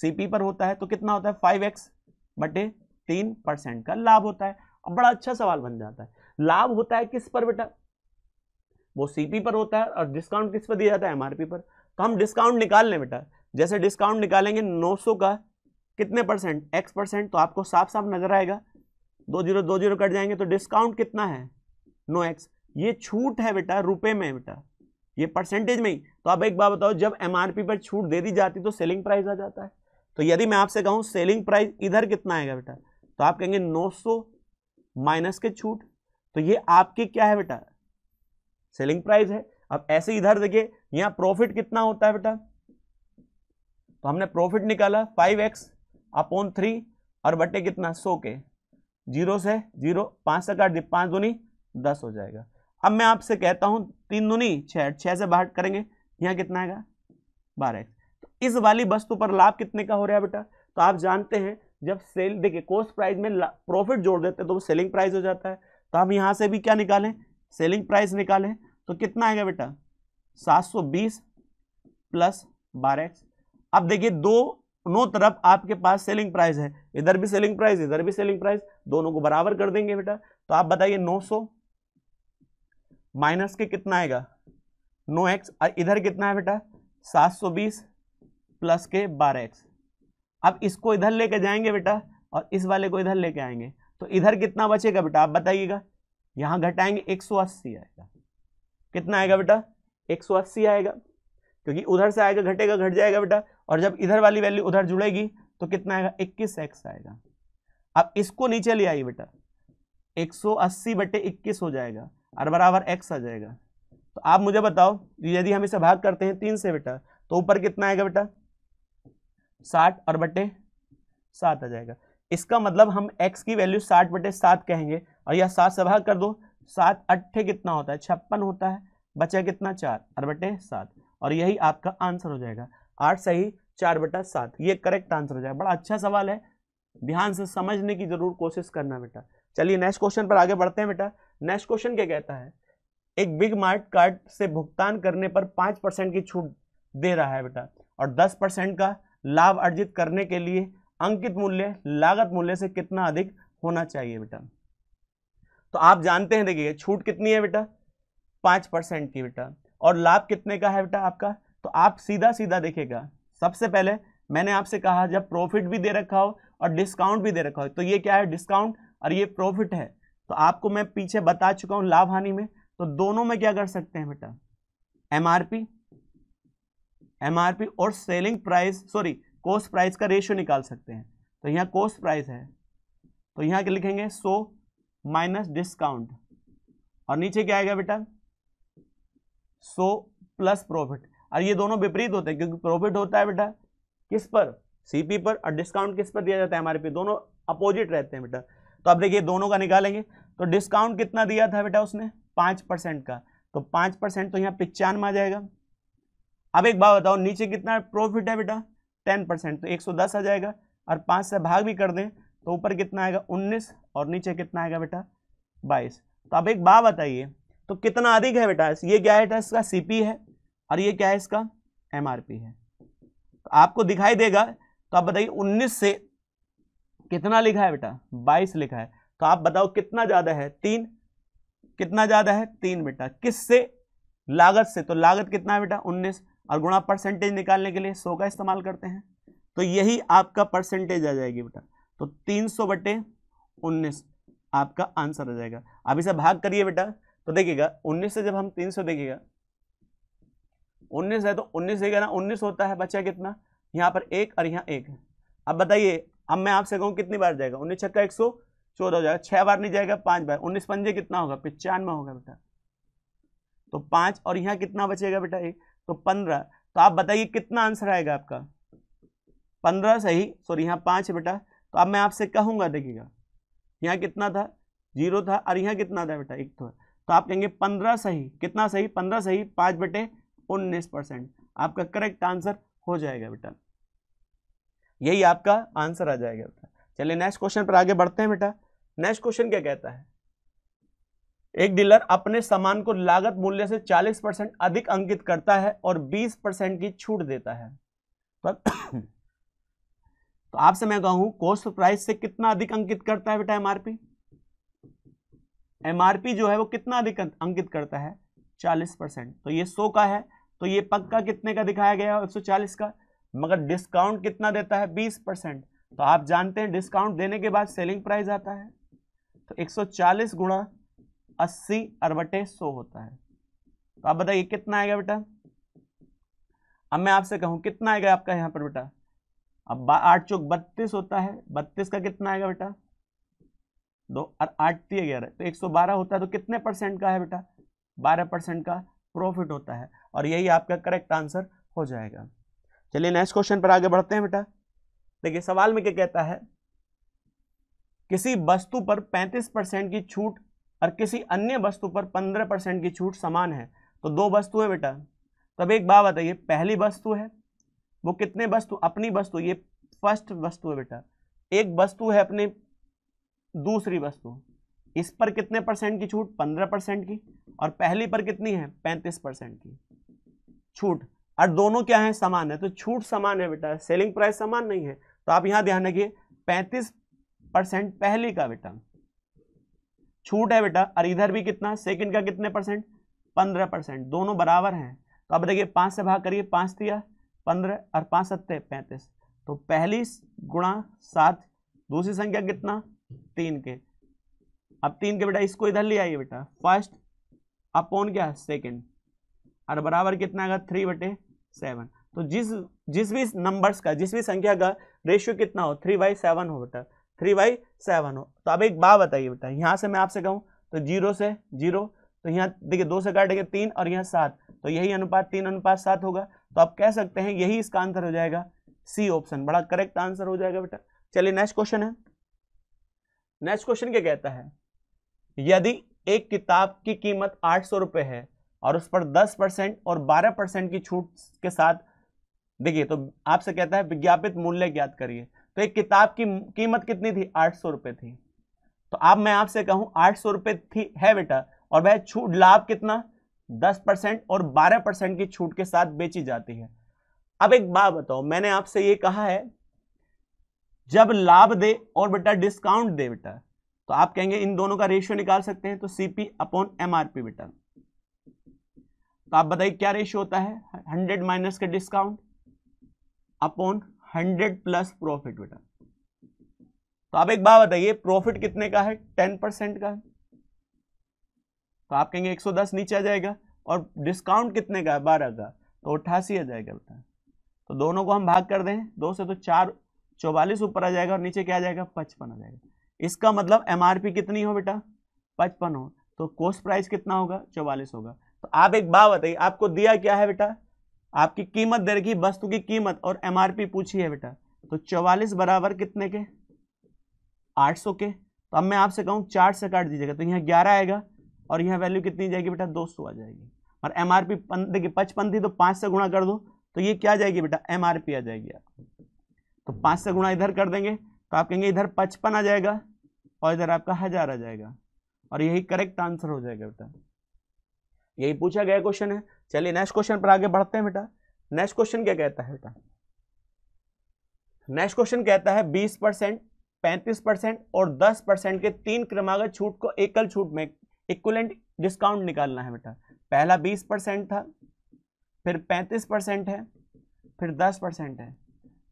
सीपी पर होता है तो कितना होता है फाइव एक्स बटे तीन परसेंट का लाभ होता है अब बड़ा अच्छा सवाल बन जाता है लाभ होता है किस पर बेटा वो सीपी पर होता है और डिस्काउंट किस पर दिया जाता है एमआरपी पर तो हम डिस्काउंट निकाल लें बेटा जैसे डिस्काउंट निकालेंगे 900 का कितने परसेंट एक्स परसेंट तो आपको साफ साफ नजर आएगा दो जीरो दो जीरो कट जाएंगे तो डिस्काउंट कितना है नो एक्स ये छूट है बेटा रुपए में बेटा ये परसेंटेज में ही तो आप एक बात बताओ जब एम पर छूट दे दी जाती तो सेलिंग प्राइस आ जाता है तो यदि मैं आपसे कहूँ सेलिंग प्राइस इधर कितना आएगा बेटा तो आप कहेंगे 900 माइनस के छूट तो ये आपके क्या है बेटा सेलिंग प्राइस है अब ऐसे इधर देखिए यहाँ प्रॉफिट कितना होता है बेटा तो हमने प्रॉफिट निकाला फाइव एक्स अपॉन थ्री और बटे कितना सौ के जीरो से जीरो पाँच से काट दी पाँच दूनी दस हो जाएगा अब मैं आपसे कहता हूँ तीन दूनी छः छः से बाहर करेंगे यहाँ कितना आएगा बारह एक्स तो इस वाली वस्तु पर लाभ कितने का हो रहा है बेटा तो आप जानते हैं जब सेल देखिए कोस्ट प्राइस में प्रॉफिट जोड़ देते हैं तो वो सेलिंग प्राइस हो जाता है तो हम यहाँ से भी क्या निकालें सेलिंग प्राइस निकालें तो कितना आएगा बेटा 720 प्लस बारह एक्स अब देखिए दोनों तरफ आपके पास सेलिंग प्राइस है इधर भी सेलिंग प्राइस इधर भी सेलिंग प्राइस दोनों को बराबर कर देंगे बेटा तो आप बताइए 900 माइनस के कितना आएगा नो एक्स इधर कितना है बेटा 720 प्लस के 12x अब इसको इधर लेके जाएंगे बेटा और इस वाले को इधर लेके आएंगे तो इधर कितना बचेगा बेटा आप बताइएगा यहां घटाएंगे एक आएगा कितना आएगा बेटा एक आएगा क्योंकि उधर से आएगा घटेगा घट जाएगा बेटा और जब इधर वाली वैल्यू उधर जुड़ेगी तो कितना आएगा इक्कीस एक्स आएगा अब इसको नीचे ले आइए बेटा 180 बटे इक्कीस हो जाएगा और बराबर एक्स आ जाएगा तो आप मुझे बताओ यदि हम इसे भाग करते हैं तीन से बेटा तो ऊपर कितना आएगा बेटा साठ और बटे सात आ जाएगा इसका मतलब हम x की वैल्यू साठ बटे सात कहेंगे और यह सात से भाग कर दो सात अट्ठे कितना होता है छप्पन होता है बचा कितना चार और बटे सात और यही आपका आंसर हो जाएगा आठ सही चार बेटा सात ये करेक्ट आंसर हो जाएगा बड़ा अच्छा सवाल है ध्यान से समझने की जरूर कोशिश करना बेटा चलिए नेक्स्ट क्वेश्चन पर आगे बढ़ते हैं बेटा नेक्स्ट क्वेश्चन क्या कहता है एक बिग मार्ट कार्ड से भुगतान करने पर पाँच परसेंट की छूट दे रहा है बेटा और दस परसेंट का लाभ अर्जित करने के लिए अंकित मूल्य लागत मूल्य से कितना अधिक होना चाहिए बेटा तो आप जानते हैं देखिए छूट कितनी है बेटा पाँच परसेंट की बेटा और लाभ कितने का है बेटा आपका तो आप सीधा सीधा देखेगा सबसे पहले मैंने आपसे कहा जब प्रॉफिट भी दे रखा हो और डिस्काउंट भी दे रखा हो तो ये क्या है डिस्काउंट और ये प्रॉफिट है तो आपको मैं पीछे बता चुका हूँ लाभ हानि में तो दोनों में क्या कर सकते हैं बेटा एमआरपी एमआरपी और selling price sorry cost price का रेशियो निकाल सकते हैं तो यहाँ कोस्ट प्राइस है तो यहाँ क्या लिखेंगे सो माइनस डिस्काउंट और नीचे क्या आएगा बेटा सो प्लस प्रॉफिट और ये दोनों विपरीत होते हैं क्योंकि प्रॉफिट होता है बेटा किस पर सीपी पर और डिस्काउंट किस पर दिया जाता है हमारे पे दोनों अपोजिट रहते हैं बेटा तो आप देखिए दोनों का निकालेंगे तो डिस्काउंट कितना दिया था बेटा उसने पाँच परसेंट का तो पाँच परसेंट तो यहाँ पिचान आ जाएगा अब एक बात बताओ नीचे कितना प्रॉफिट है बेटा टेन परसेंट तो एक सौ दस आ जाएगा और पाँच से भाग भी कर दें तो ऊपर कितना आएगा उन्नीस और नीचे कितना आएगा बेटा बाईस तो अब एक बात बताइए तो कितना अधिक है बेटा ये क्या है इसका सीपी है और ये क्या है इसका पी है तो आपको दिखाई देगा तो आप बताइए 19 से कितना लिखा है बेटा 22 लिखा है तो आप बताओ कितना ज्यादा है तीन कितना ज्यादा है तीन बेटा किस से लागत से तो लागत कितना है बेटा 19 और गुणा परसेंटेज निकालने के लिए 100 का इस्तेमाल करते हैं तो यही आपका परसेंटेज आ जाएगी बेटा तो 300 सौ बटे उन्नीस आपका आंसर आ जाएगा अब इसे भाग करिए बेटा तो देखिएगा 19 से जब हम 300 देखिएगा उन्नीस है तो उन्नीस से ना उन्नीस होता है बच्चा कितना यहाँ पर एक और यहाँ एक अब बताइए अब मैं आपसे कहूँ कितनी बार जाएगा उन्नीस छक्का एक सौ चौदह हो जाएगा छः बार नहीं जाएगा पाँच बार उन्नीस पंजे कितना होगा पचानवे होगा बेटा तो पाँच और यहाँ कितना बचेगा बेटा एक तो पंद्रह तो आप बताइए कितना आंसर आएगा आपका पंद्रह सही सॉरी यहाँ पाँच है बेटा तो अब मैं आपसे कहूँगा देखिएगा यहाँ कितना था जीरो था और यहाँ कितना था बेटा एक तो, तो आप कहेंगे पंद्रह सही कितना सही पंद्रह सही पाँच बटे उन्नीस परसेंट आपका करेक्ट आंसर हो जाएगा बेटा यही आपका आंसर आ जाएगा बेटा चलिए नेक्स्ट क्वेश्चन पर आगे बढ़ते हैं बेटा नेक्स्ट क्वेश्चन क्या कहता है एक डीलर अपने सामान को लागत मूल्य से 40 परसेंट अधिक अंकित करता है और 20 परसेंट की छूट देता है तो, *coughs* तो आपसे मैं कहूं कॉस्ट प्राइस से कितना अधिक अंकित करता है बेटा एमआरपी एमआरपी जो है वो कितना अधिक अंकित करता है 40 परसेंट तो ये 100 का है तो ये पक्का कितने का दिखाया गया एक सौ चालीस का मगर डिस्काउंट कितना देता है बीस परसेंट तो आप जानते हैं डिस्काउंट देने के बाद सेलिंग प्राइस आता है तो एक सौ चालीस गुणा अस्सी अरबटे सौ होता है तो आप बताइए कितना आएगा बेटा अब मैं आपसे कहूं कितना आएगा आपका यहां पर बेटा अब आठ चौक बत्तीस होता है बत्तीस का कितना आएगा बेटा दो और आठ ग्यारह तो एक सौ बारह होता है तो कितने परसेंट का है बेटा बारह परसेंट का प्रॉफिट होता है और यही आपका करेक्ट आंसर हो जाएगा चलिए नेक्स्ट क्वेश्चन पर आगे बढ़ते हैं बेटा देखिए सवाल में क्या कहता है किसी वस्तु पर 35 परसेंट की छूट और किसी अन्य वस्तु पर 15 परसेंट की छूट समान है तो दो वस्तु है बेटा तब तो एक बात बताइए पहली वस्तु है वो कितने वस्तु अपनी वस्तु ये फर्स्ट वस्तु है बेटा एक वस्तु है अपने दूसरी वस्तु इस पर कितने परसेंट की छूट पंद्रह परसेंट की और पहली पर कितनी है पैंतीस परसेंट की छूट और दोनों क्या है समान है तो छूट समान है बेटा सेलिंग प्राइस समान नहीं है तो आप यहां ध्यान रखिए पैंतीस परसेंट पहले का बेटा छूट है बेटा और इधर भी कितना सेकंड का कितने परसेंट पंद्रह परसेंट दोनों बराबर हैं तो अब देखिए पांच से भाग करिए पांच दिया पंद्रह और पांच सत्य पैंतीस तो पहली गुणा सात दूसरी संख्या कितना तीन के अब तीन के बेटा इसको इधर ले आइए बेटा फर्स्ट अपॉन क्या सेकंड और बराबर कितना आएगा थ्री बटे सेवन तो जिस जिस भी नंबर्स का जिस भी संख्या का रेशियो कितना हो थ्री बाई सेवन हो बेटा थ्री बाई सेवन हो तो अब एक बात बताइए बेटा यहाँ से मैं आपसे कहूँ तो जीरो से जीरो तो यहाँ देखिए दो से काटेंगे तीन और यहाँ सात तो यही अनुपात तीन अनुपात सात होगा तो आप कह सकते हैं यही इसका आंसर हो जाएगा सी ऑप्शन बड़ा करेक्ट आंसर हो जाएगा बेटा चलिए नेक्स्ट क्वेश्चन है नेक्स्ट क्वेश्चन क्या कहता है यदि एक किताब की कीमत आठ सौ रुपये है और उस पर दस परसेंट और बारह परसेंट की छूट के साथ देखिए तो आपसे कहता है विज्ञापित मूल्य ज्ञात करिए तो एक किताब की कीमत कितनी थी आठ सौ रुपए थी तो अब आप मैं आपसे कहूं आठ सौ रुपए थी है बेटा और वह छूट लाभ कितना दस परसेंट और बारह परसेंट की छूट के साथ बेची जाती है अब एक बात बताओ मैंने आपसे ये कहा है जब लाभ दे और बेटा डिस्काउंट दे बेटा तो आप कहेंगे इन दोनों का रेशियो निकाल सकते हैं तो सीपी अपॉन एमआरपी बेटा तो आप बताइए क्या रेशियो होता है हंड्रेड माइनस का discount upon hundred plus profit बेटा तो आप एक बात बताइए प्रॉफिट कितने का है टेन परसेंट का है तो आप कहेंगे एक सौ दस नीचे आ जाएगा और डिस्काउंट कितने का है बारह का तो अट्ठासी आ जाएगा बेटा तो दोनों को हम भाग कर दें दो से तो चार चौवालीस ऊपर आ जाएगा और नीचे क्या आ जाएगा पचपन आ जाएगा इसका मतलब एमआरपी कितनी हो बेटा पचपन हो तो कोस्ट प्राइस कितना होगा चौवालीस होगा तो आप एक बात बताइए आपको दिया क्या है बेटा आपकी कीमत दे रखी वस्तु की कीमत और एमआरपी पूछी है बेटा तो चौवालीस बराबर कितने के 800 के तो अब मैं आपसे कहूँ चार से काट दीजिएगा तो यहाँ ग्यारह आएगा और यहाँ वैल्यू कितनी जाएगी बेटा 200 आ जाएगी और एम आर पी देखिए पचपन थी तो पाँच से गुणा कर दो तो ये क्या जाएगी बेटा एम आर पी आ जाएगी आपको तो पाँच से गुणा इधर कर देंगे तो आप कहेंगे इधर पचपन आ जाएगा और इधर आपका हज़ार आ जाएगा और यही करेक्ट आंसर हो जाएगा बेटा यही पूछा गया क्वेश्चन है चलिए नेक्स्ट क्वेश्चन पर आगे बढ़ते हैं बेटा नेक्स्ट क्वेश्चन क्या कहता है बेटा नेक्स्ट क्वेश्चन कहता है बीस परसेंट पैंतीस परसेंट और दस परसेंट के तीन क्रमागत छूट को एकल छूट में इक्वलेंट डिस्काउंट निकालना है बेटा पहला बीस परसेंट था फिर पैंतीस परसेंट है फिर दस परसेंट है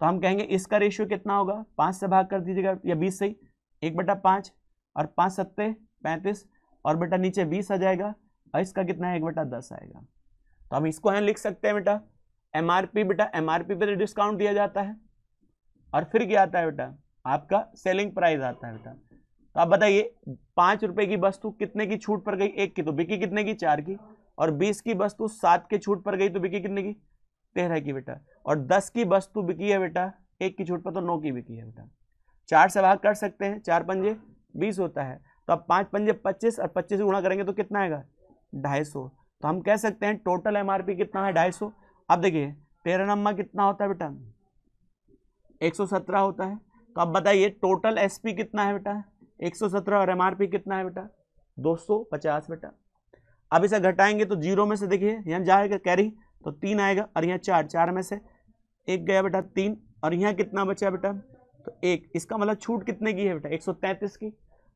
तो हम कहेंगे इसका रेशियो कितना होगा पाँच से भाग कर दीजिएगा या बीस से ही एक बटा पाँच और पाँच सत्ते पैंतीस और बेटा नीचे बीस आ जाएगा और इसका कितना है एक बटा दस आएगा तो हम इसको यहाँ लिख सकते हैं बेटा एम आर पी बेटा एम आर पी पर डिस्काउंट दिया जाता है और फिर क्या आता है बेटा आपका सेलिंग प्राइस आता है बेटा तो आप बताइए पाँच रुपये की वस्तु कितने की छूट पर गई एक की तो बिकी कितने की चार की और बीस की वस्तु सात के छूट पर गई तो बिकी कितने की तेरह की बेटा और दस की वस्तु बिकी है बेटा एक की छूट पर तो नौ की बिकी है बेटा चार से भाग कर सकते हैं चार पंजे बीस होता है तो आप पाँच पंजे पच्चीस और पच्चीस गुणा करेंगे तो कितना आएगा ढाई सौ तो हम कह सकते हैं टोटल पी कितना है ढाई सौ अब देखिए तेरह नंबर कितना होता है बेटा एक सौ सत्रह होता है तो अब बताइए टोटल एसपी कितना है बेटा एक सौ सत्रह और एमआरपी कितना है बेटा दो सौ पचास बेटा अब इसे घटाएंगे तो जीरो में से देखिए यहाँ जाएगा कैरी तो तीन आएगा और यहाँ चार चार में से एक गया बेटा तीन और यहाँ कितना बचा बेटा तो एक इसका मतलब छूट कितने की है बेटा एक सौ तैंतीस की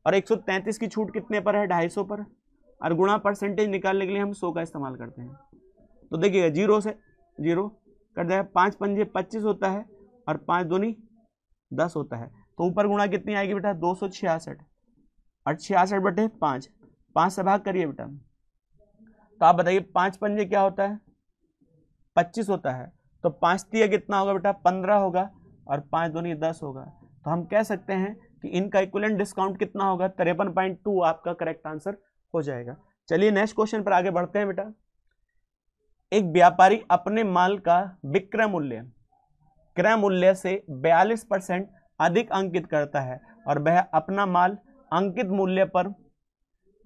और एक सौ तैंतीस की छूट कितने पर है ढाई सौ पर और गुणा परसेंटेज निकालने के लिए हम सौ का इस्तेमाल करते हैं तो देखिएगा जीरो से जीरो कर दिया पाँच पंजे पच्चीस होता है और पाँच दोनी दस होता है तो ऊपर गुणा कितनी आएगी बेटा दो सौ छियासठ और छियासठ बटे पाँच पाँच से भाग करिए बेटा तो आप बताइए पाँच पंजे क्या होता है पच्चीस होता है तो पाँच तीय कितना होगा बेटा पंद्रह होगा और पाँच दोनी दस होगा तो हम कह सकते हैं कि इनका इक्वलेंट डिस्काउंट कितना होगा तिरपन पॉइंट टू आपका करेक्ट आंसर हो जाएगा चलिए नेक्स्ट क्वेश्चन पर आगे बढ़ते हैं बेटा एक व्यापारी अपने माल का विक्रय मूल्य क्रय मूल्य से 42 परसेंट अधिक अंकित करता है और वह अपना माल अंकित मूल्य पर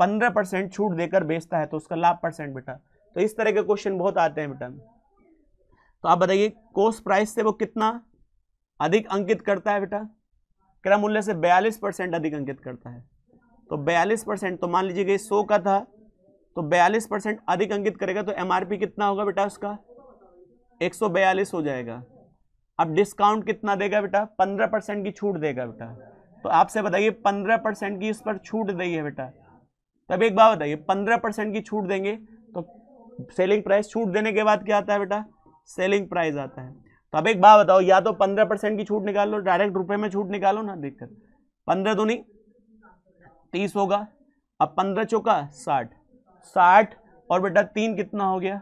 15 परसेंट छूट देकर बेचता है तो उसका लाभ परसेंट बेटा तो इस तरह के क्वेश्चन बहुत आते हैं बेटा तो आप बताइए कोस्ट प्राइस से वो कितना अधिक अंकित करता है बेटा क्रय मूल्य से 42 परसेंट अधिक अंकित करता है तो बयालीस परसेंट तो मान लीजिए कि सौ का था तो बयालीस परसेंट अधिक अंकित करेगा तो एमआरपी कितना होगा बेटा उसका एक सौ बयालीस हो जाएगा अब डिस्काउंट कितना देगा बेटा पंद्रह परसेंट की छूट देगा बेटा तो आपसे बताइए पंद्रह परसेंट की इस पर छूट देगी है बेटा तब एक बात बताइए पंद्रह परसेंट की छूट देंगे तो सेलिंग प्राइस छूट देने के बाद क्या आता है बेटा सेलिंग प्राइस आता है तो अब एक बात बताओ या तो पंद्रह परसेंट की छूट निकाल लो डायरेक्ट रुपए में छूट निकालो ना दिक्कत पंद्रह तो नहीं तीस होगा अब पंद्रह चौका साठ साठ और बेटा तीन कितना हो गया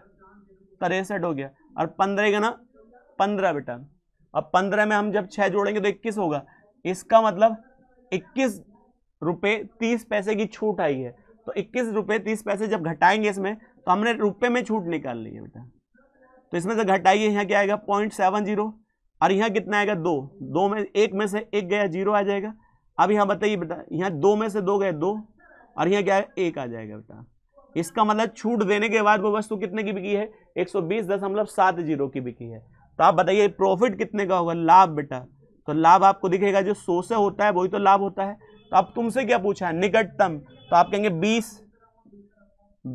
तिरसठ हो गया और पंद्रह का ना पंद्रह बेटा अब पंद्रह में हम जब छः जोड़ेंगे तो इक्कीस होगा इसका मतलब इक्कीस रुपये तीस पैसे की छूट आई है तो इक्कीस रुपये तीस पैसे जब घटाएंगे इसमें तो हमने रुपये में छूट निकाल ली है बेटा तो इसमें से घटाइए यहाँ क्या आएगा पॉइंट सेवन जीरो और यहाँ कितना आएगा दो दो में एक में से एक गया जीरो आ जाएगा अब यहाँ बताइए बेटा यहाँ दो में से दो गए दो और यहाँ क्या है एक आ जाएगा बेटा इसका मतलब छूट देने के बाद वो वस्तु कितने की बिकी है एक सौ बीस दशमलव सात जीरो की बिकी है तो आप बताइए प्रॉफिट कितने का होगा लाभ बेटा तो लाभ आपको दिखेगा जो सो से होता है वही तो लाभ होता है तो अब तुमसे क्या पूछा है निकटतम तो आप कहेंगे बीस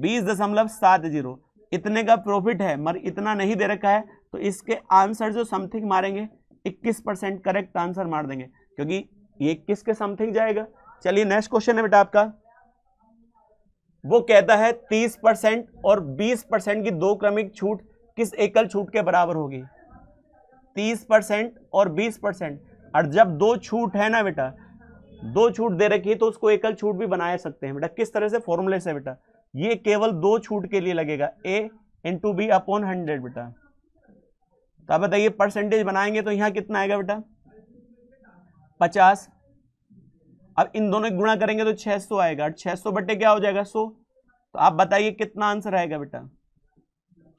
बीस दशमलव सात जीरो इतने का प्रॉफिट है मगर इतना नहीं दे रखा है तो इसके आंसर जो समथिंग मारेंगे इक्कीस परसेंट करेक्ट आंसर मार देंगे क्योंकि ये किसके समथिंग जाएगा चलिए नेक्स्ट क्वेश्चन है बेटा आपका वो कहता है तीस परसेंट और बीस परसेंट की दो क्रमिक छूट किस एकल छूट के बराबर होगी तीस परसेंट और बीस परसेंट और जब दो छूट है ना बेटा दो छूट दे रखी है तो उसको एकल छूट भी बना सकते हैं बेटा किस तरह से फॉर्मूले से बेटा ये केवल दो छूट के लिए लगेगा A into B upon hundred बेटा तो आप बताइए परसेंटेज बनाएंगे तो यहाँ कितना आएगा बेटा पचास अब इन दोनों गुणा करेंगे तो 600 आएगा 600 बटे क्या हो जाएगा 100 तो आप बताइए कितना आंसर आएगा बेटा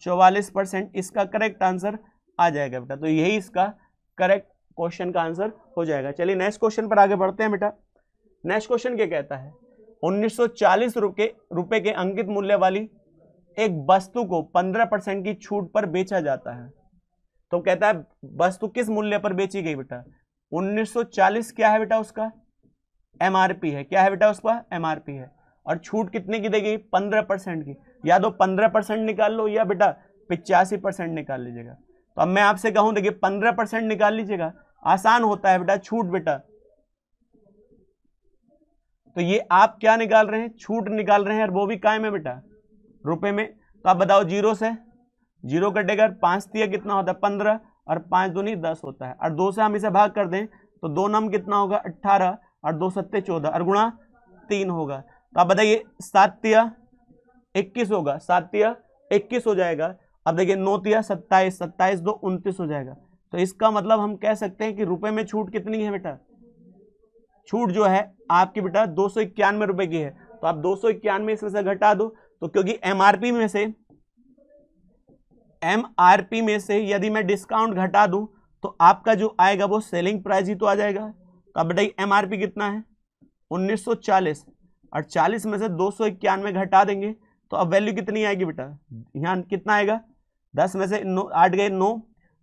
चौवालीस परसेंट इसका करेक्ट आंसर आ जाएगा बेटा तो यही इसका करेक्ट क्वेश्चन का आंसर हो जाएगा चलिए नेक्स्ट क्वेश्चन पर आगे बढ़ते हैं बेटा नेक्स्ट क्वेश्चन क्या कहता है 1940 रुपये रुपए के अंकित मूल्य वाली एक वस्तु को पंद्रह परसेंट की छूट पर बेचा जाता है तो कहता है वस्तु किस मूल्य पर बेची गई बेटा 1940 क्या है बेटा उसका एमआरपी है क्या है बेटा उसका एमआरपी है और छूट कितने की देगी 15 परसेंट की या तो 15 परसेंट निकाल लो या बेटा पिचासी परसेंट निकाल लीजिएगा तो अब मैं आपसे कहूं देखिए 15 परसेंट निकाल लीजिएगा आसान होता है बेटा छूट बेटा तो ये आप क्या निकाल रहे हैं छूट निकाल रहे हैं और वो भी कायम है बेटा रुपए में तो आप बताओ जीरो से जीरो कटेगा पांच दिया कितना होता है पंद्रह और पाँच दूनी दस होता है और दो से हम इसे भाग कर दें तो दो नम कितना होगा अट्ठारह और दो सत्ते चौदह और गुणा तीन होगा तो आप बताइए सातिया इक्कीस होगा सातिया इक्कीस हो जाएगा अब देखिए नौतिया सत्ताईस सत्ताईस दो उनतीस हो जाएगा तो इसका मतलब हम कह सकते हैं कि रुपए में छूट कितनी है बेटा छूट जो है आपकी बेटा दो सौ इक्यानवे रुपए की है तो आप दो सौ इक्यानवे इसमें से घटा दो तो क्योंकि एमआरपी में से एम आर पी में से यदि मैं डिस्काउंट घटा दूं तो आपका जो आएगा वो सेलिंग प्राइस ही तो आ जाएगा तो आप बताइए एम आर पी कितना है 1940 और 40 में से दो सौ घटा देंगे तो अब वैल्यू कितनी आएगी बेटा यहाँ कितना आएगा दस में से नौ आठ गए नौ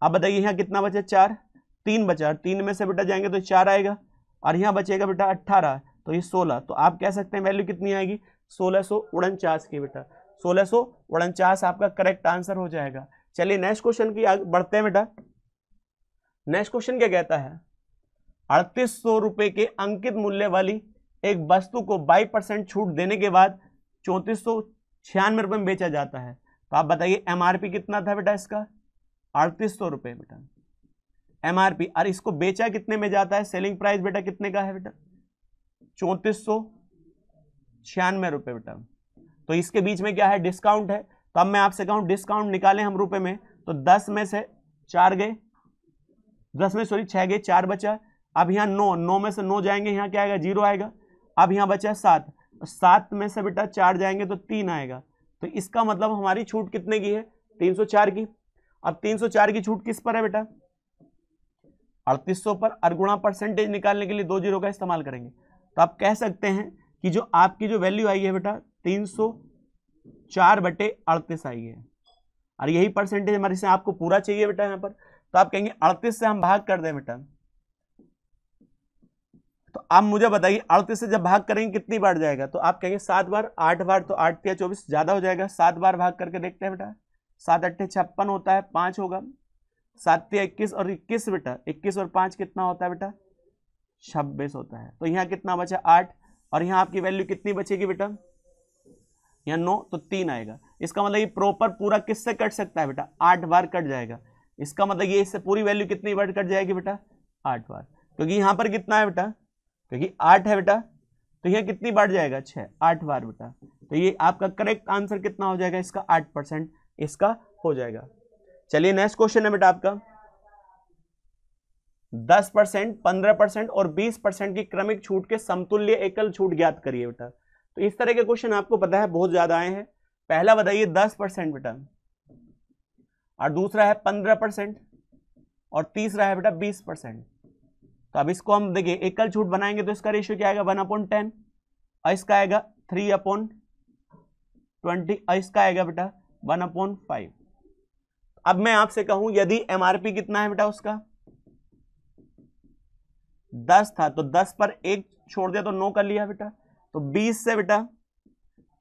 अब बताइए यहाँ कितना बचा चार तीन बचा तीन में से बेटा जाएंगे तो चार आएगा और यहाँ बचेगा बेटा अट्ठारह तो ये सोलह तो आप कह सकते हैं वैल्यू कितनी आएगी सोलह सौ उनचास की बेटा सोलह सो आपका करेक्ट आंसर हो जाएगा चलिए नेक्स्ट क्वेश्चन की आगे बढ़ते हैं बेटा नेक्स्ट क्वेश्चन क्या कहता है अड़तीस सौ रुपये के अंकित मूल्य वाली एक वस्तु को बाई परसेंट छूट देने के बाद चौंतीस सौ छियानवे रुपये में बेचा जाता है तो आप बताइए एमआरपी कितना था बेटा इसका अड़तीस सौ रुपये बेटा एमआरपी और इसको बेचा कितने में जाता है सेलिंग प्राइस बेटा कितने का है बेटा चौंतीस सौ छियानवे रुपये बेटा तो इसके बीच में क्या है डिस्काउंट है तो अब मैं आपसे कहूं डिस्काउंट निकालें हम रुपए में तो दस में से चार गए दस में सॉरी छह गए चार बचा अब यहाँ नौ नौ में से नौ जाएंगे यहाँ क्या आएगा जीरो आएगा अब यहाँ बचा है सात तो सात में से बेटा चार जाएंगे तो तीन आएगा तो इसका मतलब हमारी छूट कितने की है तीन सौ चार की अब तीन सौ चार की छूट किस पर है बेटा अड़तीस सौ पर अरगुणा परसेंटेज निकालने के लिए दो जीरो का इस्तेमाल करेंगे तो आप कह सकते हैं कि जो आपकी जो वैल्यू आई है बेटा तीन सौ चार बटे अड़तीस आई है और यही परसेंटेज हमारे से आपको पूरा चाहिए बेटा यहाँ पर तो आप कहेंगे अड़तीस से हम भाग कर दें बेटा तो आप मुझे बताइए अड़तीस से जब भाग करेंगे कितनी बार जाएगा तो आप कहेंगे सात बार आठ बार तो आठ या चौबीस ज़्यादा हो जाएगा सात बार भाग करके देखते हैं बेटा सात अट्ठे छप्पन होता है पांच होगा सात या इक्कीस और इक्कीस बेटा इक्कीस और पांच कितना होता है बेटा छब्बीस होता है तो यहाँ कितना बचा आठ और यहाँ आपकी वैल्यू कितनी बचेगी बेटा या नो तो तीन आएगा इसका मतलब ये प्रॉपर पूरा किससे कट सकता है बेटा आठ बार कट जाएगा इसका मतलब ये इससे पूरी वैल्यू कितनी बार कट जाएगी बेटा आठ बार क्योंकि यहाँ पर कितना है बेटा क्योंकि आठ है बेटा तो यह कितनी बार जाएगा छः आठ बार बेटा तो ये आपका करेक्ट आंसर कितना हो जाएगा इसका आठ परसेंट इसका हो जाएगा चलिए नेक्स्ट क्वेश्चन है बेटा आपका दस परसेंट पंद्रह परसेंट और बीस परसेंट की क्रमिक छूट के समतुल्य एकल छूट ज्ञात करिए बेटा तो इस तरह के क्वेश्चन आपको पता है बहुत ज़्यादा आए हैं पहला बताइए दस परसेंट बेटा और दूसरा है पंद्रह परसेंट और तीसरा है बेटा बीस परसेंट तो अब इसको हम देखिए एकल छूट बनाएंगे तो इसका रेशियो क्या आएगा वन अपॉन टेन और इसका आएगा थ्री अपॉन ट्वेंटी और इसका आएगा बेटा वन अपॉन फाइव अब मैं आपसे कहूं यदि एमआरपी कितना है बेटा उसका दस था तो दस पर एक छोड़ दिया तो नो कर लिया बेटा तो बीस से बेटा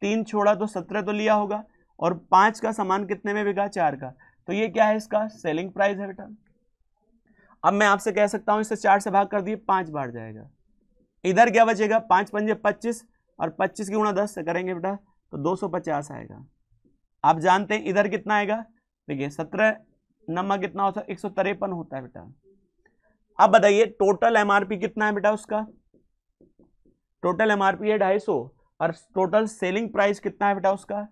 तीन छोड़ा तो सत्रह तो लिया होगा और पांच का सामान कितने में बिका चार का तो ये क्या है इसका सेलिंग प्राइस है बेटा अब मैं आपसे कह सकता हूं इसे चार से भाग कर दिए पांच बार जाएगा इधर क्या बचेगा पांच पंजे पच्चीस और पच्चीस की गुणा दस से करेंगे बेटा तो दो सौ पचास आएगा आप जानते हैं इधर कितना आएगा देखिए सत्रह नंबर कितना होता है एक सौ तिरपन होता है बेटा अब बताइए टोटल एमआरपी कितना है बेटा उसका टोटल एमआरपी है ढाई सौ और टोटल सेलिंग प्राइस कितना है बेटा उसका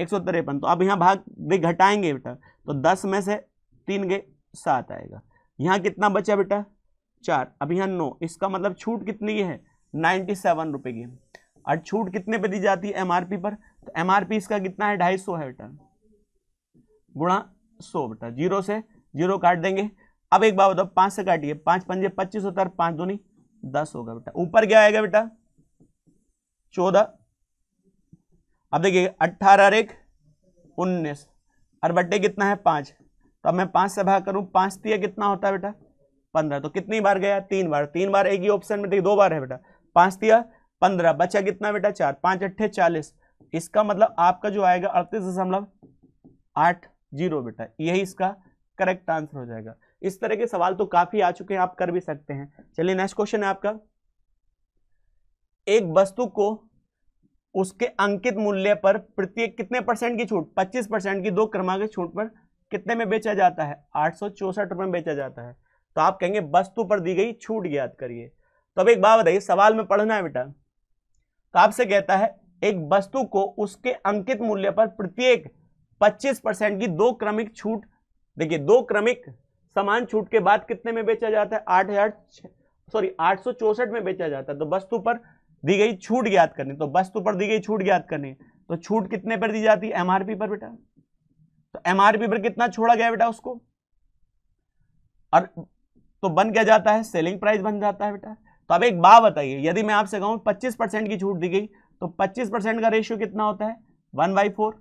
एक सौ तिरपन तो अब यहाँ भाग भी घटाएंगे बेटा तो दस में से तीन गए सात आएगा यहाँ कितना बचा बेटा चार अब यहाँ नौ इसका मतलब छूट कितनी है नाइन्टी सेवन रुपये की और छूट कितने पे दी जाती है एमआरपी पर तो एमआरपी इसका कितना है ढाई सौ है बेटा गुणा सौ बेटा जीरो से जीरो काट देंगे अब एक बात बताओ पाँच से काटिए पाँच पंजे पच्चीस होता है पाँच दूनी दस होगा बेटा ऊपर क्या आएगा बेटा चौदह अब देखिए अट्ठारह और एक उन्नीस और बट्टे कितना है पाँच तो अब मैं पाँच से भाग करूँ पाँच तीय कितना होता है बेटा पंद्रह तो कितनी बार गया तीन बार तीन बार एक ही ऑप्शन में देखिए दो बार है बेटा पाँच तीय पंद्रह बचा कितना बेटा चार पाँच अट्ठे चालीस इसका मतलब आपका जो आएगा अड़तीस दशमलव आठ जीरो बेटा यही इसका करेक्ट आंसर हो जाएगा इस तरह के सवाल तो काफी आ चुके हैं आप कर भी सकते हैं चलिए नेक्स्ट क्वेश्चन है आपका एक वस्तु को उसके अंकित मूल्य पर प्रत्येक कितने परसेंट की छूट 25 परसेंट की दो क्रमांक छूट पर कितने में बेचा जाता है आठ सौ चौसठ रुपये में बेचा जाता है तो आप कहेंगे वस्तु पर दी गई छूट याद करिए तो अब एक बात बताइए सवाल में पढ़ना है बेटा तो आपसे कहता है एक वस्तु को उसके अंकित मूल्य पर प्रत्येक 25 परसेंट की दो क्रमिक छूट देखिए दो क्रमिक सामान छूट के बाद कितने में बेचा जाता है आठ हजार सॉरी आठ सौ चौसठ में बेचा जाता है तो वस्तु पर दी गई छूट ज्ञात करनी तो वस्तु पर दी गई छूट ज्ञात करनी तो छूट कितने पर दी जाती है एमआरपी पर बेटा तो एमआरपी पर कितना छोड़ा गया बेटा उसको और तो बन क्या जाता है सेलिंग प्राइस बन जाता है बेटा तो अब एक बात बताइए यदि मैं आपसे कहूं पच्चीस परसेंट की छूट दी गई तो पच्चीस परसेंट का रेशियो कितना होता है वन बाई फोर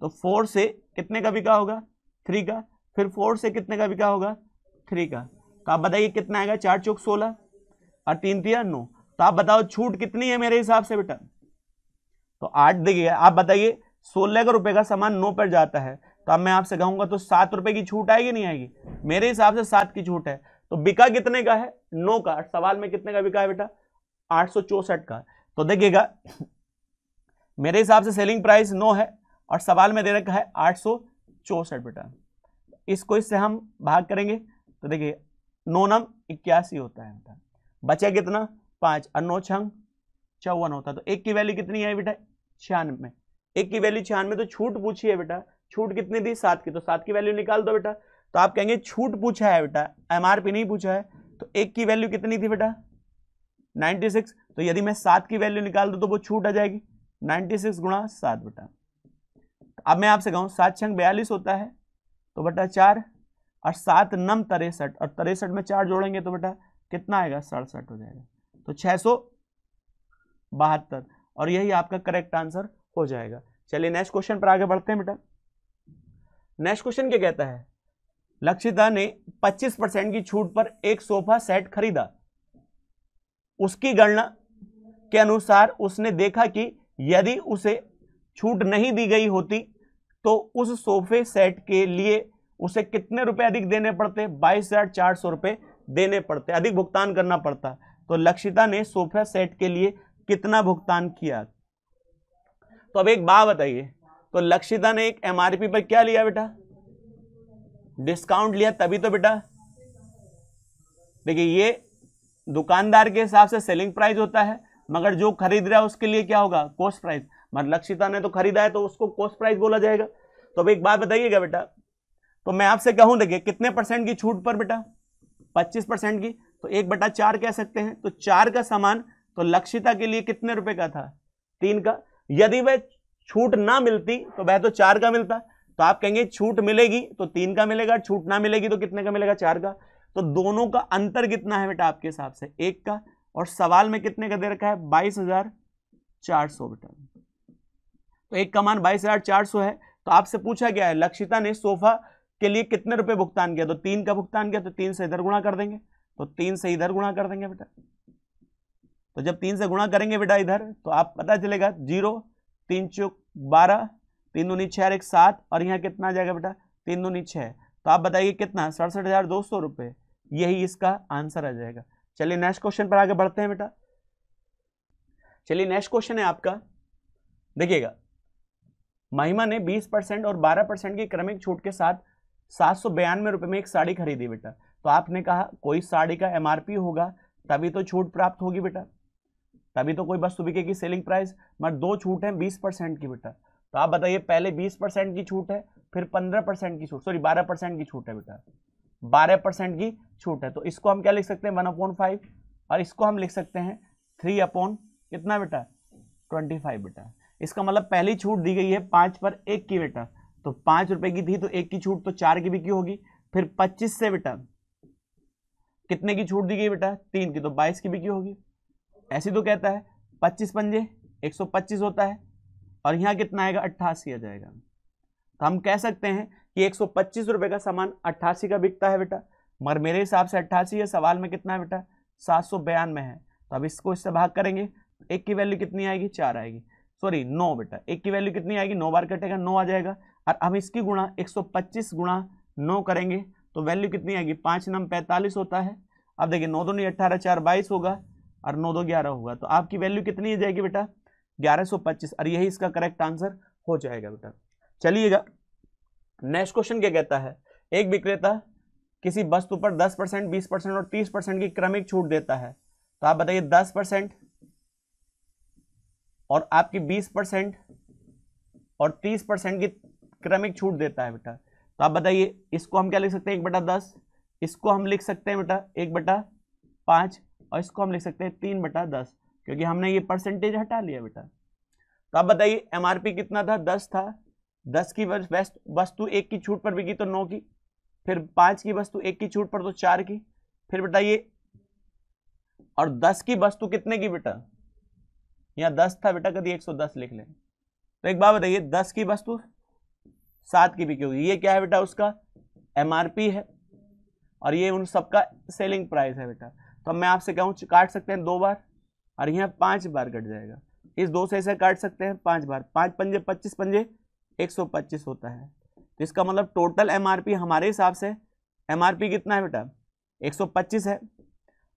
तो फोर से कितने का बिका होगा थ्री का फिर फोर से कितने का बिका होगा थ्री का तो आप बताइए कितना आएगा चार चौक सोलह और तीन तिया नौ तो आप बताओ छूट कितनी है मेरे हिसाब से बेटा तो आठ देखिए आप बताइए सोलह का रुपए का सामान नौ पर जाता है तो अब मैं आपसे कहूंगा तो सात रुपए की छूट आएगी नहीं आएगी मेरे हिसाब से सात की छूट है तो बिका कितने का है नौ का सवाल में कितने का बिका है बेटा आठ का तो देखिएगा मेरे हिसाब से सेलिंग प्राइस नौ है और सवाल में दे रखा है आठ बेटा इसको इससे हम भाग करेंगे तो देखिए नौ नम इक्यासी होता है बेटा बचे कितना पाँच और नौ छंग चौवन होता है तो एक की वैल्यू कितनी है बेटा छियानवे एक की वैल्यू छियानवे तो छूट पूछी है बेटा छूट कितनी थी सात की तो सात की वैल्यू निकाल दो बेटा तो आप कहेंगे छूट पूछा है बेटा एमआरपी नहीं पूछा है तो एक की वैल्यू कितनी थी बेटा 96 तो यदि मैं सात की वैल्यू निकाल दूँ तो वो छूट आ जाएगी नाइनटी सिक्स गुणा सात बेटा अब मैं आपसे कहूँ सात छंग बयालीस होता है तो बेटा चार और सात नम तिरसठ और तिरसठ में चार जोड़ेंगे तो बेटा कितना आएगा सड़सठ हो जाएगा तो छह सौ बहत्तर और यही आपका करेक्ट आंसर हो जाएगा चलिए नेक्स्ट क्वेश्चन पर आगे बढ़ते हैं बेटा नेक्स्ट क्वेश्चन क्या कहता है लक्षिता ने 25 परसेंट की छूट पर एक सोफा सेट खरीदा उसकी गणना के अनुसार उसने देखा कि यदि उसे छूट नहीं दी गई होती तो उस सोफे सेट के लिए उसे कितने रुपए अधिक देने पड़ते बाईस हज़ार चार सौ रुपए देने पड़ते अधिक भुगतान करना पड़ता तो लक्षिता ने सोफा सेट के लिए कितना भुगतान किया तो अब एक बात बताइए तो लक्षिता ने एक एमआरपी पर क्या लिया बेटा डिस्काउंट लिया तभी तो बेटा देखिए ये दुकानदार के हिसाब से सेलिंग प्राइस होता है मगर जो खरीद रहा है उसके लिए क्या होगा कॉस्ट प्राइस लक्षिता ने तो खरीदा है तो उसको कॉस्ट प्राइस बोला जाएगा तो अब एक बात बताइएगा बेटा तो मैं आपसे कहूं देखिए कितने परसेंट की छूट पर बेटा पच्चीस परसेंट की तो एक बटा चार कह सकते हैं तो चार का सामान तो लक्षिता के लिए कितने रुपए का था तीन का यदि वह छूट ना मिलती तो वह तो चार का मिलता तो आप कहेंगे छूट मिलेगी तो तीन का मिलेगा छूट ना मिलेगी तो कितने का मिलेगा चार का तो दोनों का अंतर कितना है बेटा आपके हिसाब से एक का और सवाल में कितने का दे रखा है बाईस हजार चार सौ बेटा तो एक कमान बाईस हजार चार सौ है तो आपसे पूछा गया है लक्षिता ने सोफा के लिए कितने रुपए भुगतान किया तो तीन का भुगतान किया तो तीन से इधर गुणा कर देंगे तो तीन से इधर गुणा कर देंगे बेटा तो जब तीन से गुणा करेंगे बेटा इधर तो आप पता चलेगा जीरो तीन चौक बारह तीन दूनी छह एक सात और यहाँ कितना आ जाएगा बेटा तीन दूनी छः तो आप बताइए कितना सड़सठ हज़ार दो सौ रुपये यही इसका आंसर आ जाएगा चलिए नेक्स्ट क्वेश्चन पर आगे बढ़ते हैं बेटा चलिए नेक्स्ट क्वेश्चन है आपका देखिएगा महिमा ने 20 परसेंट और 12 परसेंट की क्रमिक छूट के साथ सात सौ बयानवे रुपये में एक साड़ी खरीदी बेटा तो आपने कहा कोई साड़ी का एम होगा तभी तो छूट प्राप्त होगी बेटा तभी तो कोई वस्तु बिकेगी सेलिंग प्राइस मगर दो छूट है बीस परसेंट की बेटा तो आप बताइए पहले बीस परसेंट की छूट है फिर पंद्रह परसेंट की छूट सॉरी बारह परसेंट की छूट है बेटा बारह परसेंट की छूट है तो इसको हम क्या लिख सकते हैं वन अपॉन फाइव और इसको हम लिख सकते हैं थ्री अपॉन कितना बेटा ट्वेंटी फाइव बेटा इसका मतलब पहली छूट दी गई है पाँच पर एक की बेटा तो पाँच रुपए की थी तो एक की छूट तो चार की भी की होगी फिर पच्चीस से बेटा कितने की छूट दी गई बेटा तीन की तो बाईस की भी की होगी ऐसी तो कहता है पच्चीस पंजे एक सौ पच्चीस होता है और यहाँ कितना आएगा अट्ठासी आ जाएगा तो हम कह सकते हैं कि एक सौ पच्चीस रुपए का सामान अट्ठासी का बिकता है बेटा मगर मेरे हिसाब से अट्ठासी है सवाल में कितना है बेटा सात सौ बयानवे है तो अब इसको इससे भाग करेंगे एक की वैल्यू कितनी आएगी चार आएगी सॉरी नौ बेटा एक की वैल्यू कितनी आएगी नौ बार कटेगा नौ आ जाएगा और अब इसकी गुणा एक सौ पच्चीस गुणा नो करेंगे तो वैल्यू कितनी आएगी पाँच नम पैंतालीस होता है अब देखिए नौ दो नहीं अट्ठारह चार बाईस होगा और नौ दो ग्यारह होगा तो आपकी वैल्यू कितनी आ जाएगी बेटा ग्यारह सौ पच्चीस और यही इसका करेक्ट आंसर हो जाएगा बेटा चलिएगा नेक्स्ट क्वेश्चन क्या कहता है एक विक्रेता किसी वस्तु पर दस परसेंट बीस परसेंट और तीस परसेंट की क्रमिक छूट देता है तो आप बताइए दस परसेंट और आपकी 20 परसेंट और 30 परसेंट की क्रमिक छूट देता है बेटा तो आप बताइए इसको हम क्या लिख सकते हैं एक बटा दस इसको हम लिख सकते हैं बेटा एक बटा पाँच और इसको हम लिख सकते हैं तीन बटा दस क्योंकि हमने ये परसेंटेज हटा लिया बेटा तो आप बताइए एम कितना था दस था दस की वस्तु वस्तु एक की छूट पर बिकी तो नौ की फिर पाँच की वस्तु एक की छूट पर तो चार की फिर बेटा ये और दस की वस्तु कितने की बेटा यहाँ दस था बेटा कभी एक सौ दस लिख लें तो एक बात बताइए दस की वस्तु सात की बिकी होगी ये क्या है बेटा उसका पी है और ये उन सबका सेलिंग प्राइस है बेटा तो अब मैं आपसे कहूँ काट सकते हैं दो बार और यहाँ पाँच बार कट जाएगा इस दो से ऐसे काट सकते हैं पाँच बार पाँच पंजे पच्चीस पंजे एक सौ पच्चीस होता है तो इसका मतलब टोटल एमआरपी हमारे हिसाब से एमआरपी कितना है बेटा एक सौ पच्चीस है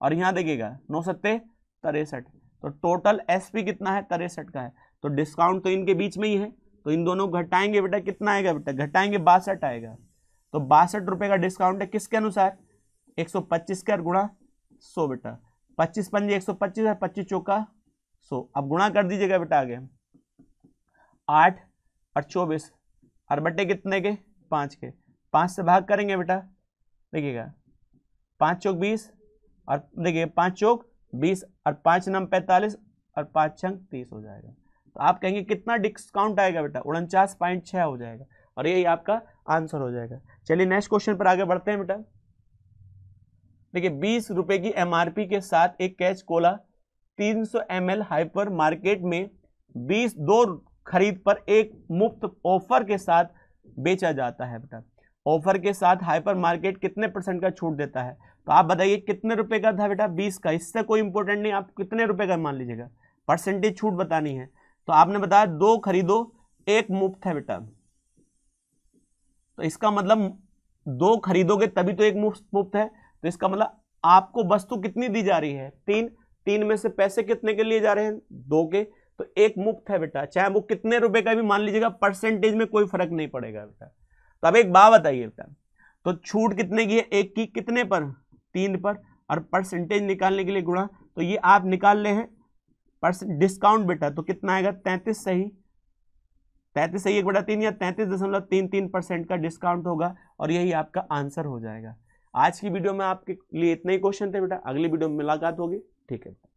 और यहाँ देखिएगा नौ सत्ते तिरसठ तो टोटल एस पी कितना है तिरसठ का है तो डिस्काउंट तो इनके बीच में ही है तो इन दोनों घटाएंगे बेटा कितना आएगा बेटा घटाएंगे बासठ आएगा तो बासठ रुपये का डिस्काउंट है किसके अनुसार एक सौ पच्चीस का गुणा सो बेटा पच्चीस पंजे एक सौ पच्चीस है पच्चीस चौका सो अब गुणा कर दीजिएगा बेटा आगे आठ और चौबीस और बटे कितने के पाँच के पाँच से भाग करेंगे बेटा देखिएगा पाँच चौक बीस और देखिए पाँच चौक बीस और पाँच नम पैंतालीस और पाँच छंग तीस हो जाएगा तो आप कहेंगे कितना डिस्काउंट आएगा बेटा उनचास पॉइंट छः हो जाएगा और यही आपका आंसर हो जाएगा चलिए नेक्स्ट क्वेश्चन पर आगे बढ़ते हैं बेटा देखिए बीस रुपये की एम के साथ एक कैच कोला तीन सौ हाइपर मार्केट में बीस दो खरीद पर एक मुफ्त ऑफर के साथ बेचा जाता है बेटा ऑफर के साथ हाइपर मार्केट कितने परसेंट का छूट देता है तो आप बताइए कितने रुपए का था बेटा बीस का इससे कोई इंपॉर्टेंट नहीं आप कितने रुपए का मान लीजिएगा परसेंटेज छूट बतानी है तो आपने बताया दो खरीदो एक मुफ्त है बेटा तो इसका मतलब दो खरीदोगे तभी तो एक मुफ्त मुफ्त है तो इसका मतलब आपको वस्तु कितनी दी जा रही है तीन तीन में से पैसे कितने के लिए जा रहे हैं दो के तो एक मुफ्त है बेटा चाहे वो कितने रुपए का भी मान लीजिएगा परसेंटेज में कोई फर्क नहीं पड़ेगा बेटा तो अब एक बात बताइए बेटा तो छूट कितने की है एक की कितने पर तीन पर और परसेंटेज निकालने के लिए गुणा तो ये आप निकाल ले हैं परसेंट डिस्काउंट बेटा तो कितना आएगा तैंतीस सही तैंतीस सही एक बटा तीन या तैंतीस दशमलव तीन तीन परसेंट का डिस्काउंट होगा और यही आपका आंसर हो जाएगा आज की वीडियो में आपके लिए इतने ही क्वेश्चन थे बेटा अगली वीडियो में मुलाकात होगी ठीक है